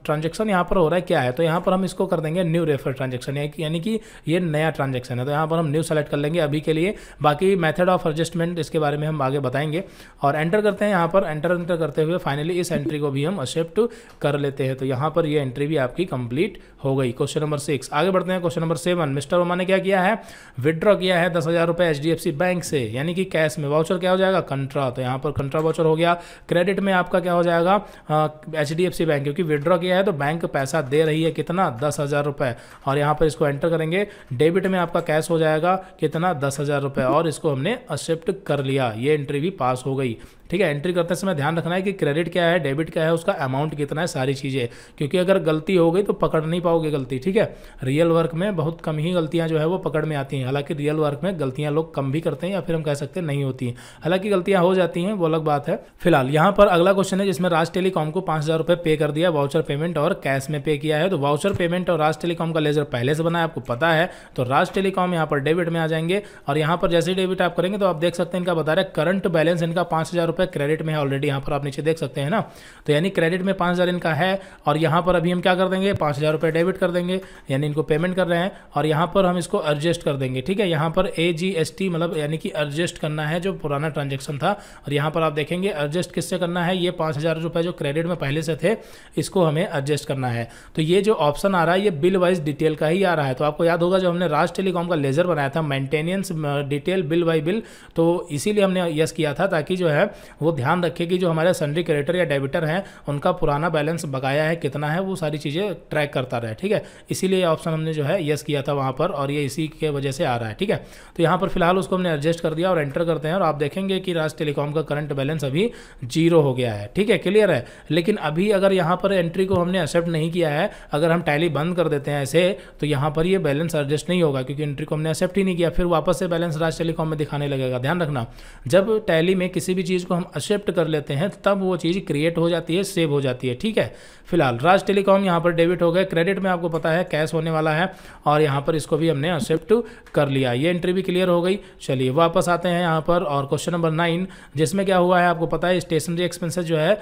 ट्रांजेक्शन यहाँ पर हो रहा है क्या है तो यहाँ पर हम इसको कर देंगे न्यू रेफर ट्रांजेक्शन यानी कि ये नया ट्रांजेक्शन है तो यहाँ पर हम न्यू सेलेक्ट कर लेंगे अभी के लिए बाकी मैथड ऑफ एडजस्टमेंट इसके बारे में हम आगे बताएंगे और एंटर करते हैं यहाँ पर एंटर एंटर करते हुए फाइनली इस एंट्री को भी हम एक्सेप्ट कर लेते हैं तो यहाँ पर ये एंट्री भी आपकी कंप्लीट हो गई क्वेश्चन नंबर सिक्स आगे बढ़ते हैं question number seven mister Verma ने क्या किया है विदड्रॉ किया है दस हज़ार रुपये एच डी एफ सी किसी बैंक से यानी कि कैश में वाउचर क्या हो जाएगा कंट्रा तो यहाँ पर कंट्रा वाउचर हो गया क्रेडिट में आपका क्या हो जाएगा H D F C bank क्योंकि विड्रॉ किया है तो बैंक पैसा दे रही है कितना दस हज़ार रुपये और यहाँ पर इसको एंटर करेंगे डेबिट में आपका कैश हो जाएगा कितना दस हज़ार रुपये और इसको हमने एक्सेप्ट कर लिया ये एंट्री भी पास हो गई ठीक है एंट्री करते समय ध्यान रखना है कि क्रेडिट क्या है डेबिट क्या है उसका अमाउंट कितना है सारी चीज़ें क्योंकि अगर गलती हो गई तो पकड़ नहीं पाओगे गलती ठीक है रियल वर्क में बहुत कम ही गलतियाँ जो है वो पकड़ में आती हैं हालांकि रियल वर्क में गलतियाँ लोग कम भी करते हैं या फिर हम कह सकते हैं नहीं होती हैं हालांकि गलतियाँ हो जाती हैं वो अलग बात है फिलहाल यहाँ पर अगला क्वेश्चन है जिसमें राज टेलीकॉम को पाँच हज़ार रुपये पे कर दिया वाउचर पेमेंट और कैश में पे किया है तो वाउचर पेमेंट और राज टेलीकॉम का लेजर पहले से बना है आपको पता है तो राज टेलीकॉम यहाँ पर डेबिट में आ जाएंगे और यहाँ पर जैसे ही डेबिट आप करेंगे तो आप देख सकते हैं इनका बता रहे करंट बैलेंस इनका पाँच हज़ार रुपये क्रेडिट में है ऑलरेडी यहाँ पर आप नीचे देख सकते हैं ना तो यानी क्रेडिट में पाँच हज़ार इनका है और यहाँ पर अभी हम क्या कर देंगे पाँच हज़ार रुपये डेबिट कर देंगे यानी इनको पेमेंट कर रहे हैं और यहाँ पर हम इसको एडजस्ट कर देंगे ठीक है यहाँ पर ए जी एस टी मतलब यानी कि एडजस्ट करना है जो पुराना ट्रांजेक्शन था और यहाँ पर आप देखेंगे एडजस्ट किससे करना है ये पाँच हज़ार रुपये जो क्रेडिट में पहले से थे इसको हमें एडजस्ट करना है तो ये जो ऑप्शन आ रहा है ये बिल वाइज डिटेल का ही आ रहा है तो आपको याद होगा जब हमने राज टेलीकॉम का लेजर बनाया था maintenance detail bill by bill तो इसीलिए हमने यस किया था ताकि जो है वो ध्यान रखे कि जो हमारे सन्डरी क्रेडिटर या डेबिटर हैं उनका पुराना बैलेंस बकाया है कितना है वो सारी चीज़ें ट्रैक करता रहे ठीक है इसीलिए ऑप्शन हमने जो है येस किया था वहाँ पर और ये इसी के वजह से आ रहा है ठीक है तो यहाँ पर फिलहाल उसको हमने एडजस्ट कर दिया और एंटर करते हैं और आप देखेंगे कि राज टेलीकॉम का करंट बैलेंस अभी जीरो हो गया है ठीक है क्लियर है लेकिन अभी अगर यहाँ पर एंट्री को हमने एक्सेप्ट नहीं किया है अगर हम टैली बंद कर देते हैं ऐसे तो यहाँ पर ये बैलेंस एडजस्ट नहीं होगा क्योंकि एंट्री को हमने एक्सेप्ट ही नहीं किया फिर वापस से बैलेंस राज टेलीकॉम में दिखाने लगेगा ध्यान रखना जब टैली में किसी भी चीज़ को हम एक्सेप्ट कर लेते हैं तो तब वो चीज़ क्रिएट हो जाती है सेव हो जाती है ठीक है फिलहाल राज टेलीकॉम यहाँ पर डेबिट हो गए क्रेडिट में आपको पता है कैश होने वाला है और यहाँ पर इसको भी हमने एक्सेप्ट कर लिया ये एंट्री भी क्लियर हो गई चलिए वापस आते हैं यहाँ पर और क्वेश्चन नंबर नाइन जिसमें क्या हुआ है आपको पता है स्टेशनरी एक्सपेंसेस जो है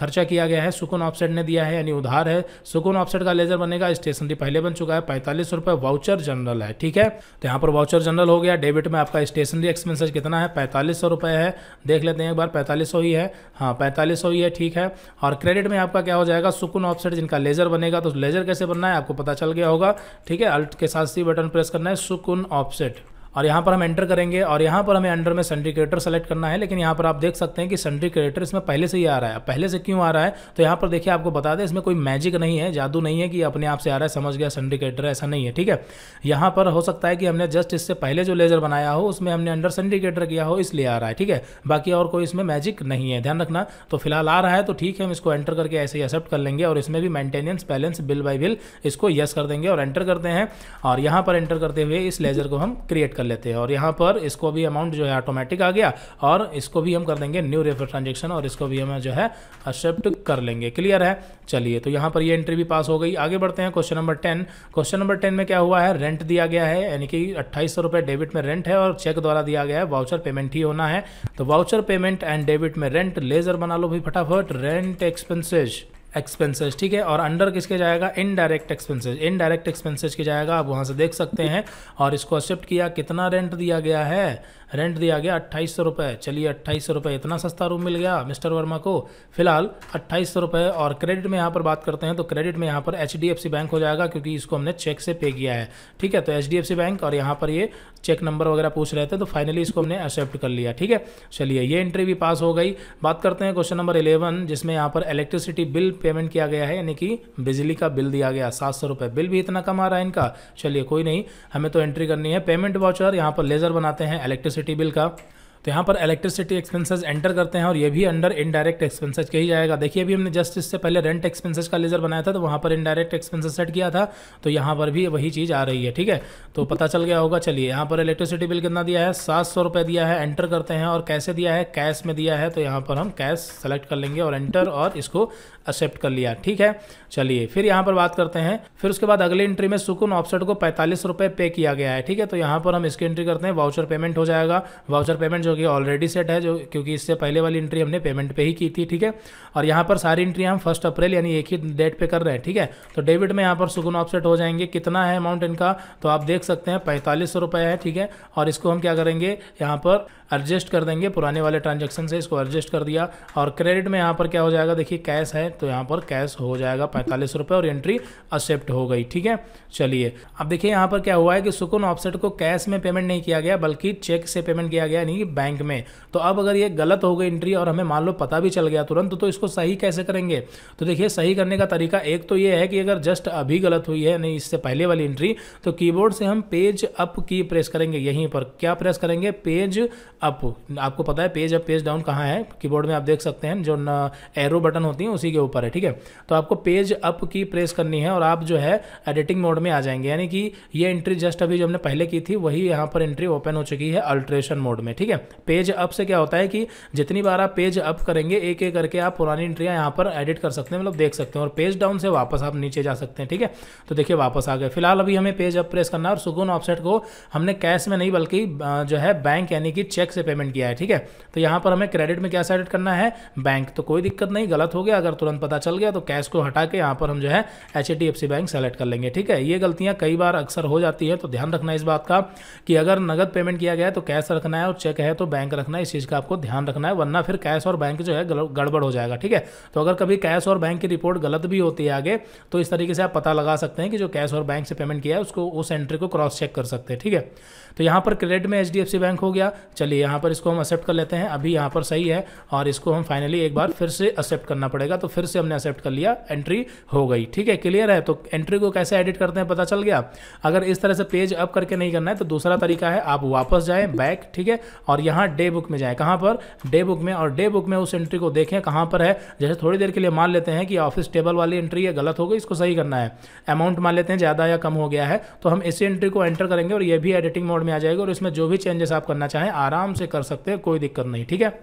खर्चा किया गया है सुकून ऑप्सेट ने दिया है यानी उधार है सुकून ऑप्सेट का लेजर बनेगा स्टेशनरी पहले बन चुका है पैंतालीस रुपये वाउचर जनरल है ठीक है तो यहाँ पर वाउचर जनरल हो गया डेबिट में आपका स्टेशनरी एक्सपेंसेस कितना है पैंतालीस सौ रुपये है देख लेते हैं एक बार पैंतालीस ही है हाँ पैंतालीस ही है ठीक है और क्रेडिट में आपका क्या हो जाएगा सुकुन ऑफसेट जिनका लेजर बनेगा तो लेजर कैसे बनना है आपको पता चल गया होगा ठीक है अल्ट के साथ सी बटन प्रेस करना है सुकुन ऑफसेट और यहाँ पर हम एंटर करेंगे और यहाँ पर हमें अंडर में सेंट्री क्रिएटर सेलेक्ट करना है लेकिन यहाँ पर आप देख सकते हैं कि सेंट्री क्रिएटर इसमें पहले से ही आ रहा है पहले से क्यों आ रहा है तो यहाँ पर देखिए आपको बता दें इसमें कोई मैजिक नहीं है जादू नहीं है कि अपने आप से आ रहा है समझ गया सेंट्री क्रिएटर ऐसा नहीं है ठीक है यहाँ पर हो सकता है कि हमने जस्ट इससे पहले जो लेजर बनाया हो उसमें हमने अंडर सेंट्री क्रिएटर किया हो इसलिए आ रहा है ठीक है बाकी और कोई इसमें मैजिक नहीं है ध्यान रखना तो फिलहाल आ रहा है तो ठीक है हम इसको एंटर करके ऐसे ही एक्सेप्ट कर लेंगे और इसमें भी maintenance balance bill by bill इसको यस कर देंगे और एंटर करते हैं और यहाँ पर एंटर करते हुए इस लेजर को हम क्रिएट कर लेते हैं और यहाँ पर इसको भी अमाउंट जो है ऑटोमेटिक आ गया और इसको भी हम कर देंगे न्यू रेफर ट्रांजेक्शन और इसको भी हम जो है एक्सेप्ट कर लेंगे क्लियर है चलिए तो यहाँ पर ये एंट्री भी पास हो गई आगे बढ़ते हैं question number ten question number ten में क्या हुआ है रेंट दिया गया है यानी कि अट्ठाईस डेबिट में रेंट है और चेक द्वारा दिया गया है वाउचर पेमेंट ही होना है तो वाउचर पेमेंट एंड डेबिट में रेंट लेजर बना लो भी फटाफट रेंट एक्सपेंसिज एक्सपेंसेस ठीक है और अंडर किसके जाएगा इनडायरेक्ट एक्सपेंसेस इनडायरेक्ट एक्सपेंसेस के जाएगा आप वहाँ से देख सकते हैं और इसको एक्सेप्ट किया कितना रेंट दिया गया है रेंट दिया गया अट्ठाईस सौ रुपये चलिए अट्ठाईस सौ रुपये इतना सस्ता रूम मिल गया मिस्टर वर्मा को फिलहाल अट्ठाईस सौ रुपये और क्रेडिट में यहाँ पर बात करते हैं तो क्रेडिट में यहाँ पर एच बैंक हो जाएगा क्योंकि इसको हमने चेक से पे किया है ठीक है तो एच बैंक और यहाँ पर ये चेक नंबर वगैरह पूछ रहे थे तो फाइनली इसको हमने एक्सेप्ट कर लिया ठीक है चलिए ये एंट्री भी पास हो गई बात करते हैं क्वेश्चन नंबर इलेवन जिसमें यहाँ पर इलेक्ट्रिसिटी बिल पेमेंट किया गया है यानी कि बिजली का बिल दिया गया सात सौ रुपये बिल भी इतना कम आ रहा है इनका चलिए कोई नहीं हमें तो एंट्री करनी है पेमेंट वाउचर यहाँ पर लेजर बनाते हैं इलेक्ट्रिसिटी इलेक्ट्रिसिटी बिल का तो यहाँ पर इलेक्ट्रिसिटी एक्सपेंसेस एंटर करते हैं और ये भी अंडर इनडायरेक्ट एक्सपेंसेस के ही जाएगा देखिए अभी हमने जस्ट इससे पहले रेंट एक्सपेंसेस का लेजर बनाया था तो वहाँ पर इनडायरेक्ट एक्सपेंसेस सेट किया था तो यहाँ पर भी वही चीज़ आ रही है ठीक है तो पता चल गया होगा चलिए यहाँ पर इलेक्ट्रिसिटी बिल कितना दिया है सात दिया है एंटर करते हैं और कैसे दिया है कैश में दिया है तो यहाँ पर हम कैश सेलेक्ट कर लेंगे और एंटर और इसको एक्सेप्ट कर लिया ठीक है चलिए फिर यहाँ पर बात करते हैं फिर उसके बाद अगले एंट्री में सुकुन ऑप्शन को पैंतालीस रुपये पे किया गया है ठीक है तो यहाँ पर हम इसकी एंट्री करते हैं वाउचर पेमेंट हो जाएगा वाउचर पेमेंट जो कि ऑलरेडी सेट है जो क्योंकि इससे पहले वाली एंट्री हमने पेमेंट पे ही की थी ठीक है और यहाँ पर सारी एंट्री हम फर्स्ट अप्रैल यानी एक ही डेट पर कर रहे हैं ठीक है तो डेबिट में यहाँ पर सुकुन ऑप्शन हो जाएंगे कितना है अमाउंट इनका तो आप देख सकते हैं पैंतालीस रुपये है ठीक है और इसको हम क्या करेंगे यहाँ पर एडजस्ट कर देंगे पुराने वाले ट्रांजेक्शन से इसको एडजस्ट कर दिया और क्रेडिट में यहाँ पर क्या हो जाएगा देखिए कैश है तो यहाँ पर कैश हो जाएगा पैंतालीस रुपये और एंट्री एक्सेप्ट हो गई ठीक है चलिए अब देखिए यहाँ पर क्या हुआ है कि सुकून ऑफसेट को कैश में पेमेंट नहीं किया गया बल्कि चेक से पेमेंट किया गया नहीं बैंक में तो अब अगर ये गलत हो गई एंट्री और हमें मान लो पता भी चल गया तुरंत तो इसको सही कैसे करेंगे तो देखिए सही करने का तरीका एक तो ये है कि अगर जस्ट अभी गलत हुई है नहीं इससे पहले वाली एंट्री तो कीबोर्ड से हम पेज अप की प्रेस करेंगे यहीं पर क्या प्रेस करेंगे पेज अप आपको पता है पेज अप पेज डाउन कहाँ है कीबोर्ड में आप देख सकते हैं जो एरो बटन होती है उसी के ऊपर है ठीक है तो आपको पेज अप की प्रेस करनी है और आप जो है एडिटिंग मोड में आ जाएंगे यानी कि ये एंट्री जस्ट अभी जो हमने पहले की थी वही यहाँ पर एंट्री ओपन हो चुकी है अल्ट्रेशन मोड में ठीक है पेज अप से क्या होता है कि जितनी बार आप पेज अप करेंगे एक एक करके आप पुरानी एंट्रियाँ यहाँ पर एडिट कर सकते हैं मतलब देख सकते हैं और पेज डाउन से वापस आप नीचे जा सकते हैं ठीक है तो देखिए वापस आ गए फिलहाल अभी हमें पेज अप प्रेस करना है और सुगुन ऑफसेट को हमने कैश में नहीं बल्कि जो है बैंक यानी कि चेक से पेमेंट किया है ठीक है तो यहाँ पर हमें क्रेडिट में क्या सेलेक्ट करना है बैंक तो कोई दिक्कत नहीं गलत हो गया अगर तुरंत तुरंत पता चल गया तो कैश को हटा के यहाँ पर हम जो है एच बैंक सेलेक्ट कर लेंगे ठीक है ये गलतियाँ कई बार अक्सर हो जाती है तो ध्यान रखना इस बात का कि अगर नगद पेमेंट किया गया है तो कैश रखना है और चेक है तो बैंक रखना है इस चीज़ का आपको ध्यान रखना है वरना फिर कैश और बैंक जो है गड़बड़ हो जाएगा ठीक है तो अगर कभी कैश और बैंक की रिपोर्ट गलत भी होती है आगे तो इस तरीके से आप पता लगा सकते हैं कि जो कैश और बैंक से पेमेंट किया है उसको उस एंट्री को क्रॉस चेक कर सकते हैं ठीक है तो यहाँ पर क्रेडिट में एच बैंक हो गया चलिए यहाँ पर इसको हम एक्सेप्ट कर लेते हैं अभी यहाँ पर सही है और इसको हम फाइनली एक बार फिर से एक्सेप्ट करना पड़ेगा तो फिर फिर से हमने एक्सेप्ट कर लिया एंट्री हो गई ठीक है क्लियर है तो एंट्री को कैसे एडिट करते हैं पता चल गया अगर इस तरह से पेज अप करके नहीं करना है तो दूसरा तरीका है आप वापस जाए बैक ठीक है और यहां डे बुक में जाए कहां पर डे बुक में और डे बुक में उस एंट्री को देखें कहां पर है जैसे थोड़ी देर के लिए मान लेते हैं कि ऑफिस टेबल वाली एंट्री है गलत हो गई इसको सही करना है अमाउंट मान लेते हैं ज़्यादा या कम हो गया है तो हम इसी एंट्री को एंटर करेंगे और यह भी एडिटिंग मोड में आ जाएगा और इसमें जो भी चेंजेस आप करना चाहें आराम से कर सकते हैं कोई दिक्कत नहीं ठीक है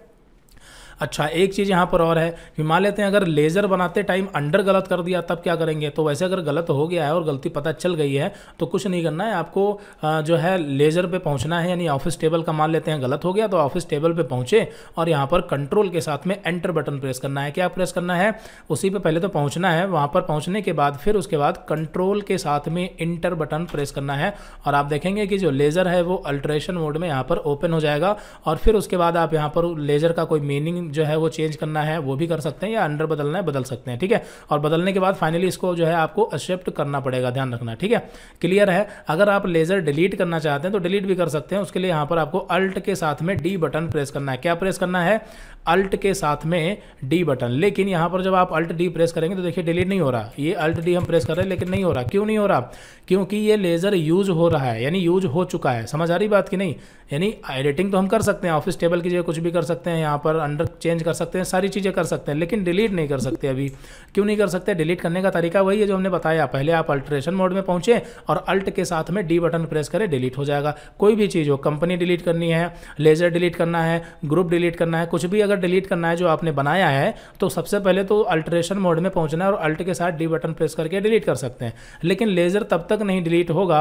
अच्छा एक चीज़ यहाँ पर और है कि मान लेते हैं अगर लेज़र बनाते टाइम अंडर गलत कर दिया तब क्या करेंगे तो वैसे अगर गलत हो गया है और गलती पता चल गई है तो कुछ नहीं करना है आपको जो है लेज़र पर पहुँचना है यानी ऑफिस टेबल का मान लेते हैं गलत हो गया तो ऑफिस टेबल पर पहुँचे और यहाँ पर कंट्रोल के साथ में एंटर बटन प्रेस करना है क्या प्रेस करना है उसी पर पहले तो पहुँचना है वहाँ पर पहुँचने के बाद फिर उसके बाद कंट्रोल के साथ में इंटर बटन प्रेस करना है और आप देखेंगे कि जो लेज़र है वो अल्ट्रेशन मोड में यहाँ पर ओपन हो जाएगा और फिर उसके बाद आप यहाँ पर लेज़र का कोई मीनिंग जो है वो चेंज करना है वो भी कर सकते हैं या अंडर बदलना है बदल सकते हैं ठीक है और बदलने के बाद फाइनली इसको जो है आपको एक्सेप्ट करना पड़ेगा ध्यान रखना ठीक है क्लियर है अगर आप लेज़र डिलीट करना चाहते हैं तो डिलीट भी कर सकते हैं उसके लिए यहाँ पर आपको अल्ट के साथ में डी बटन प्रेस करना है क्या प्रेस करना है अल्ट के साथ में डी बटन लेकिन यहां पर जब आप अल्ट डी प्रेस करेंगे तो देखिए डिलीट नहीं हो रहा ये अल्ट डी हम प्रेस कर रहे हैं लेकिन नहीं हो रहा क्यों नहीं हो रहा क्योंकि ये लेज़र यूज हो रहा है यानी यूज हो चुका है समझ आ रही बात की नहीं यानी एडिटिंग तो हम कर सकते हैं ऑफिस टेबल की जगह कुछ भी कर सकते हैं यहाँ पर अंडर चेंज कर सकते हैं सारी चीज़ें कर सकते हैं लेकिन डिलीट नहीं कर सकते अभी क्यों नहीं कर सकते डिलीट करने का तरीका वही है जो हमने बताया पहले आप अल्ट्रेशन मोड में पहुंचे और अल्ट के साथ में डी बटन प्रेस करें डिलीट हो जाएगा कोई भी चीज़ हो कंपनी डिलीट करनी है लेज़र डिलीट करना है ग्रुप डिलीट करना है कुछ भी अगर अगर डिलीट करना है जो आपने बनाया है तो सबसे पहले तो अल्ट्रेशन मोड में पहुंचना है और अल्ट के साथ डी बटन प्रेस करके डिलीट कर सकते हैं लेकिन लेज़र तब तक नहीं डिलीट होगा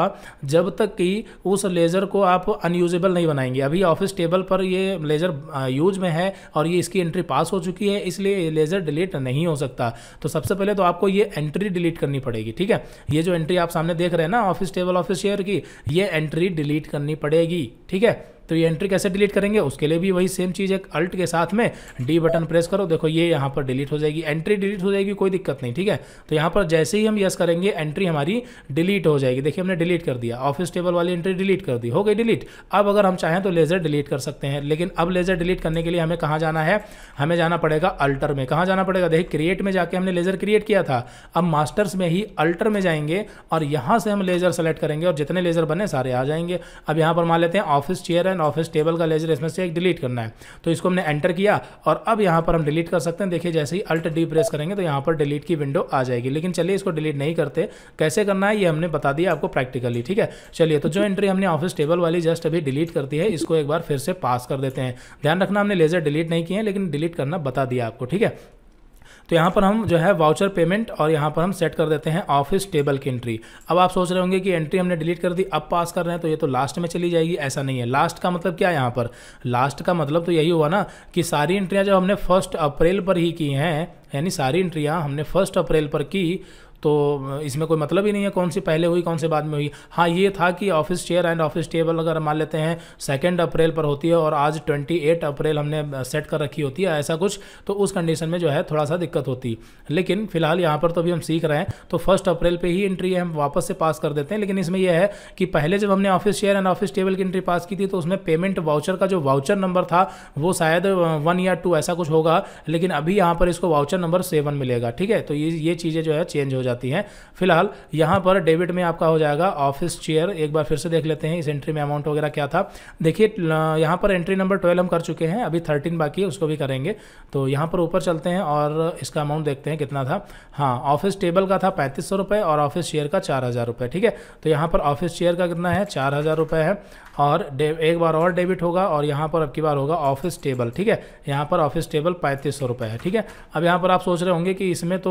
जब तक कि उस लेज़र को आप अनयूजेबल नहीं बनाएंगे अभी ऑफिस टेबल पर ये लेज़र यूज में है और ये इसकी एंट्री पास हो चुकी है इसलिए लेज़र डिलीट नहीं हो सकता तो सबसे पहले तो आपको ये एंट्री डिलीट करनी पड़ेगी ठीक है ये जो एंट्री आप सामने देख रहे हैं ना ऑफिस टेबल ऑफिस शेयर की ये एंट्री डिलीट करनी पड़ेगी ठीक है तो ये एंट्री कैसे डिलीट करेंगे उसके लिए भी वही सेम चीज़ है अल्ट के साथ में डी बटन प्रेस करो देखो ये यहाँ पर डिलीट हो जाएगी एंट्री डिलीट हो जाएगी कोई दिक्कत नहीं ठीक है तो यहाँ पर जैसे ही हम यस करेंगे एंट्री हमारी डिलीट हो जाएगी देखिए हमने डिलीट कर दिया ऑफिस टेबल वाली एंट्री डिलीट कर दी हो गई डिलीट अब अगर हम चाहें तो लेज़र डिलीट कर सकते हैं लेकिन अब लेज़र डिलीट करने के लिए हमें कहाँ जाना है हमें जाना पड़ेगा अल्टर में कहाँ जाना पड़ेगा देखिए क्रिएट में जाके हमने लेज़र क्रिएट किया था अब मास्टर्स में ही अल्टर में जाएंगे और यहाँ से हम लेज़र सेलेक्ट करेंगे और जितने लेज़र बने सारे आ जाएंगे अब यहाँ पर मान लेते हैं ऑफिस चेयर है एंड ऑफिस टेबल का लेजर इसमें से एक डिलीट करना है तो इसको हमने एंटर किया और अब यहाँ पर हम डिलीट कर सकते हैं देखिए जैसे ही अल्ट डी प्रेस करेंगे तो यहाँ पर डिलीट की विंडो आ जाएगी लेकिन चलिए इसको डिलीट नहीं करते कैसे करना है ये हमने बता दिया आपको प्रैक्टिकली ठीक है चलिए तो जो एंट्री हमने ऑफिस टेबल वाली जस्ट अभी डिलीट करती है इसको एक बार फिर से पास कर देते हैं ध्यान रखना हमने लेजर डिलीट नहीं किए हैं लेकिन डिलीट करना बता दिया आपको ठीक है तो यहाँ पर हम जो है वाउचर पेमेंट और यहाँ पर हम सेट कर देते हैं ऑफिस टेबल की एंट्री अब आप सोच रहे होंगे कि एंट्री हमने डिलीट कर दी अब पास कर रहे हैं तो ये तो लास्ट में चली जाएगी ऐसा नहीं है लास्ट का मतलब क्या है यहाँ पर लास्ट का मतलब तो यही हुआ ना कि सारी एंट्रियाँ जब हमने फर्स्ट अप्रैल पर ही की हैं यानी सारी एंट्रियाँ हमने फर्स्ट अप्रैल पर की तो इसमें कोई मतलब ही नहीं है कौन सी पहले हुई कौन सी बाद में हुई हाँ ये था कि office chair and office table अगर मान लेते हैं सेकेंड अप्रैल पर होती है और आज ट्वेंटी एट अप्रैल हमने सेट कर रखी होती है ऐसा कुछ तो उस कंडीशन में जो है थोड़ा सा दिक्कत होती लेकिन फिलहाल यहाँ पर तो अभी हम सीख रहे हैं तो फर्स्ट अप्रैल पर ही एंट्री हम वापस से पास कर देते हैं लेकिन इसमें यह है कि पहले जब हमने office chair and office table की एंट्री पास की थी तो उसमें पेमेंट वाउचर का जो वाउचर नंबर था वो शायद वन या टू ऐसा कुछ होगा लेकिन अभी यहाँ पर इसको वाउचर नंबर सेवन मिलेगा ठीक है तो ये ये चीज़ें जो है चेंज हो जाए जाती है फिलहाल यहाँ पर डेबिट में आपका हो जाएगा ऑफिस चेयर एक बार फिर से देख लेते हैं इस एंट्री में अमाउंट वगैरह क्या था देखिए यहाँ पर एंट्री नंबर ट्वेल्व हम कर चुके हैं अभी थर्टीन बाकी है उसको भी करेंगे तो यहाँ पर ऊपर चलते हैं और इसका अमाउंट देखते हैं कितना था हाँ ऑफिस टेबल का था पैंतीस सौ और ऑफिस चेयर का चार हज़ार ठीक है तो यहाँ पर ऑफिस चेयर का कितना है चार हज़ार रुपये है और एक बार और डेबिट होगा और यहाँ पर अब की बार होगा ऑफिस टेबल ठीक है यहाँ पर ऑफिस टेबल पैंतीस सौ रुपये है ठीक है अब यहाँ पर आप सोच रहे होंगे कि इसमें तो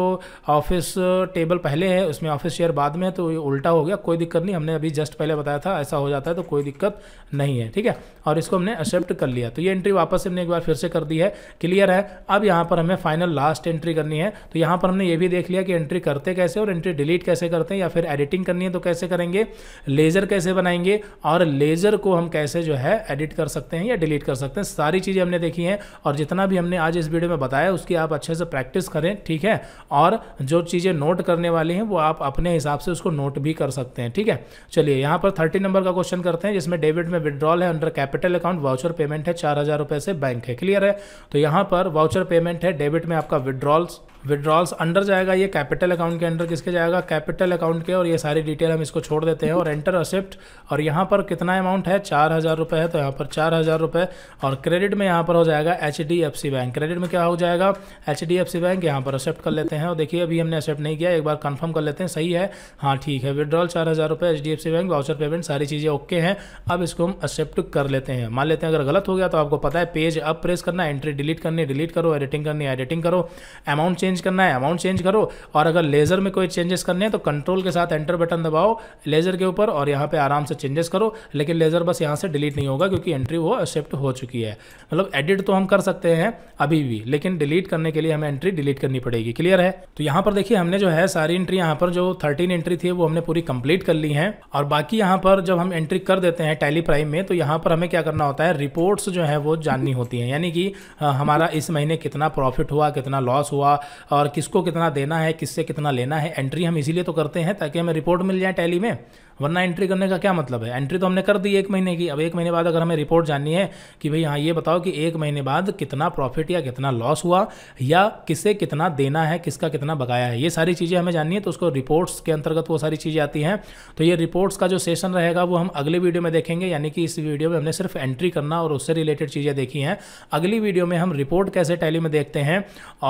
ऑफिस टेबल पहले है उसमें ऑफिस शेयर बाद में है तो ये उल्टा हो गया कोई दिक्कत नहीं हमने अभी जस्ट पहले बताया था ऐसा हो जाता है तो कोई दिक्कत नहीं है ठीक है और इसको हमने एक्सेप्ट कर लिया तो ये एंट्री वापस हमने एक बार फिर से कर दी है क्लियर है अब यहाँ पर हमें फाइनल लास्ट एंट्री करनी है तो यहाँ पर हमने ये भी देख लिया कि एंट्री करते कैसे और एंट्री डिलीट कैसे करते हैं या फिर एडिटिंग करनी है तो कैसे करेंगे लेज़र कैसे बनाएंगे और लेज़र पिक्चर को हम कैसे जो है एडिट कर सकते हैं या डिलीट कर सकते हैं सारी चीज़ें हमने देखी हैं और जितना भी हमने आज इस वीडियो में बताया उसकी आप अच्छे से प्रैक्टिस करें ठीक है और जो चीज़ें नोट करने वाली हैं वो आप अपने हिसाब से उसको नोट भी कर सकते हैं ठीक है चलिए यहाँ पर थर्टी नंबर का क्वेश्चन करते हैं जिसमें डेबिट में विड्रॉल है under capital account voucher payment है चार हज़ार से बैंक है क्लियर है तो यहाँ पर वाउचर पेमेंट है डेबिट में आपका विड्रॉल्स विड्रॉल्स अंडर जाएगा ये कैपिटल अकाउंट के अंडर किसके जाएगा कैपिटल अकाउंट के और ये सारी डिटेल हम इसको छोड़ देते हैं और एंटर असिप्ट और यहाँ पर कितना अमाउंट है चार हज़ार रुपये है तो यहाँ पर चार हज़ार रुपये और क्रेडिट में यहाँ पर हो जाएगा H D F C bank credit में क्या हो जाएगा H D F C bank यहाँ पर एक्सेप्ट कर लेते हैं और देखिए अभी हमने एक्सेप्ट नहीं किया एक बार कन्फर्म कर लेते हैं सही है हाँ ठीक है विड्रॉल चार हज़ार रुपये H D F C bank voucher payment सारी चीज़ें ओके हैं अब इसको हम एक्सेप्ट कर लेते हैं मान लेते हैं अगर गलत हो गया तो आपको पता है पेज अब प्रेस करना एंट्री डिलीट करनी डिलीट करो एडिटिंग करनी एडिटिंग करो अमाउंट चेंज चेंज करना है अमाउंट चेंज करो और अगर लेज़र में कोई चेंजेस करने हैं तो कंट्रोल के साथ एंटर बटन दबाओ लेज़र के ऊपर और यहाँ पे आराम से चेंजेस करो लेकिन लेज़र बस यहाँ से डिलीट नहीं होगा क्योंकि एंट्री वो एक्सेप्ट हो चुकी है मतलब एडिट तो हम कर सकते हैं अभी भी लेकिन डिलीट करने के लिए हमें एंट्री डिलीट करनी पड़ेगी क्लियर है तो यहाँ पर देखिए हमने जो है सारी एंट्री यहाँ पर जो थर्टीन एंट्री थी वो हमने पूरी कंप्लीट कर ली है और बाकी यहाँ पर जब हम एंट्री कर देते हैं टैली प्राइम में तो यहाँ पर हमें क्या करना होता है रिपोर्ट्स जो है वो जाननी होती है यानी कि हमारा इस महीने कितना प्रॉफिट हुआ कितना लॉस हुआ और किसको कितना देना है किससे कितना लेना है एंट्री हम इसीलिए तो करते हैं ताकि हमें रिपोर्ट मिल जाए टैली में वरना एंट्री करने का क्या मतलब है एंट्री तो हमने कर दी एक महीने की अब एक महीने बाद अगर हमें रिपोर्ट जाननी है कि भाई हाँ ये बताओ कि एक महीने बाद कितना प्रॉफिट या कितना लॉस हुआ या किसे कितना देना है किसका कितना बकाया है ये सारी चीज़ें हमें जाननी है तो उसको रिपोर्ट्स के अंतर्गत वो सारी चीज़ें आती हैं तो ये रिपोर्ट्स का जो सेशन रहेगा वो हम अगले वीडियो में देखेंगे यानी कि इस वीडियो में हमने सिर्फ एंट्री करना और उससे रिलेटेड चीज़ें देखी हैं अगली वीडियो में हम रिपोर्ट कैसे टैली में देखते हैं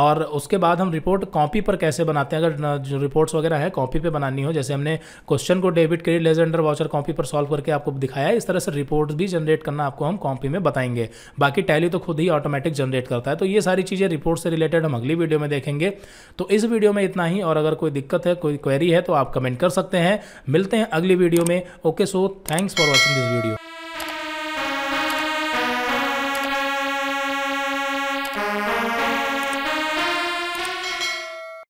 और उसके बाद हम रिपोर्ट कॉपी पर कैसे बनाते हैं अगर जो रिपोर्ट्स वगैरह है कॉपी पर बनानी हो जैसे हमने क्वेश्चन को डेबिट क्वेरी लेज अंडर वाउचर कॉपी पर सॉल्व करके आपको दिखाया है इस तरह से रिपोर्ट भी जनरेट करना आपको हम कॉपी में बताएंगे बाकी टैली तो खुद ही ऑटोमेटिक जनरेट करता है तो ये सारी चीज़ें रिपोर्ट से रिलेटेड हम अगली वीडियो में देखेंगे तो इस वीडियो में इतना ही और अगर कोई दिक्कत है कोई क्वेरी है तो आप कमेंट कर सकते हैं मिलते हैं अगली वीडियो में okay so thanks for watching this video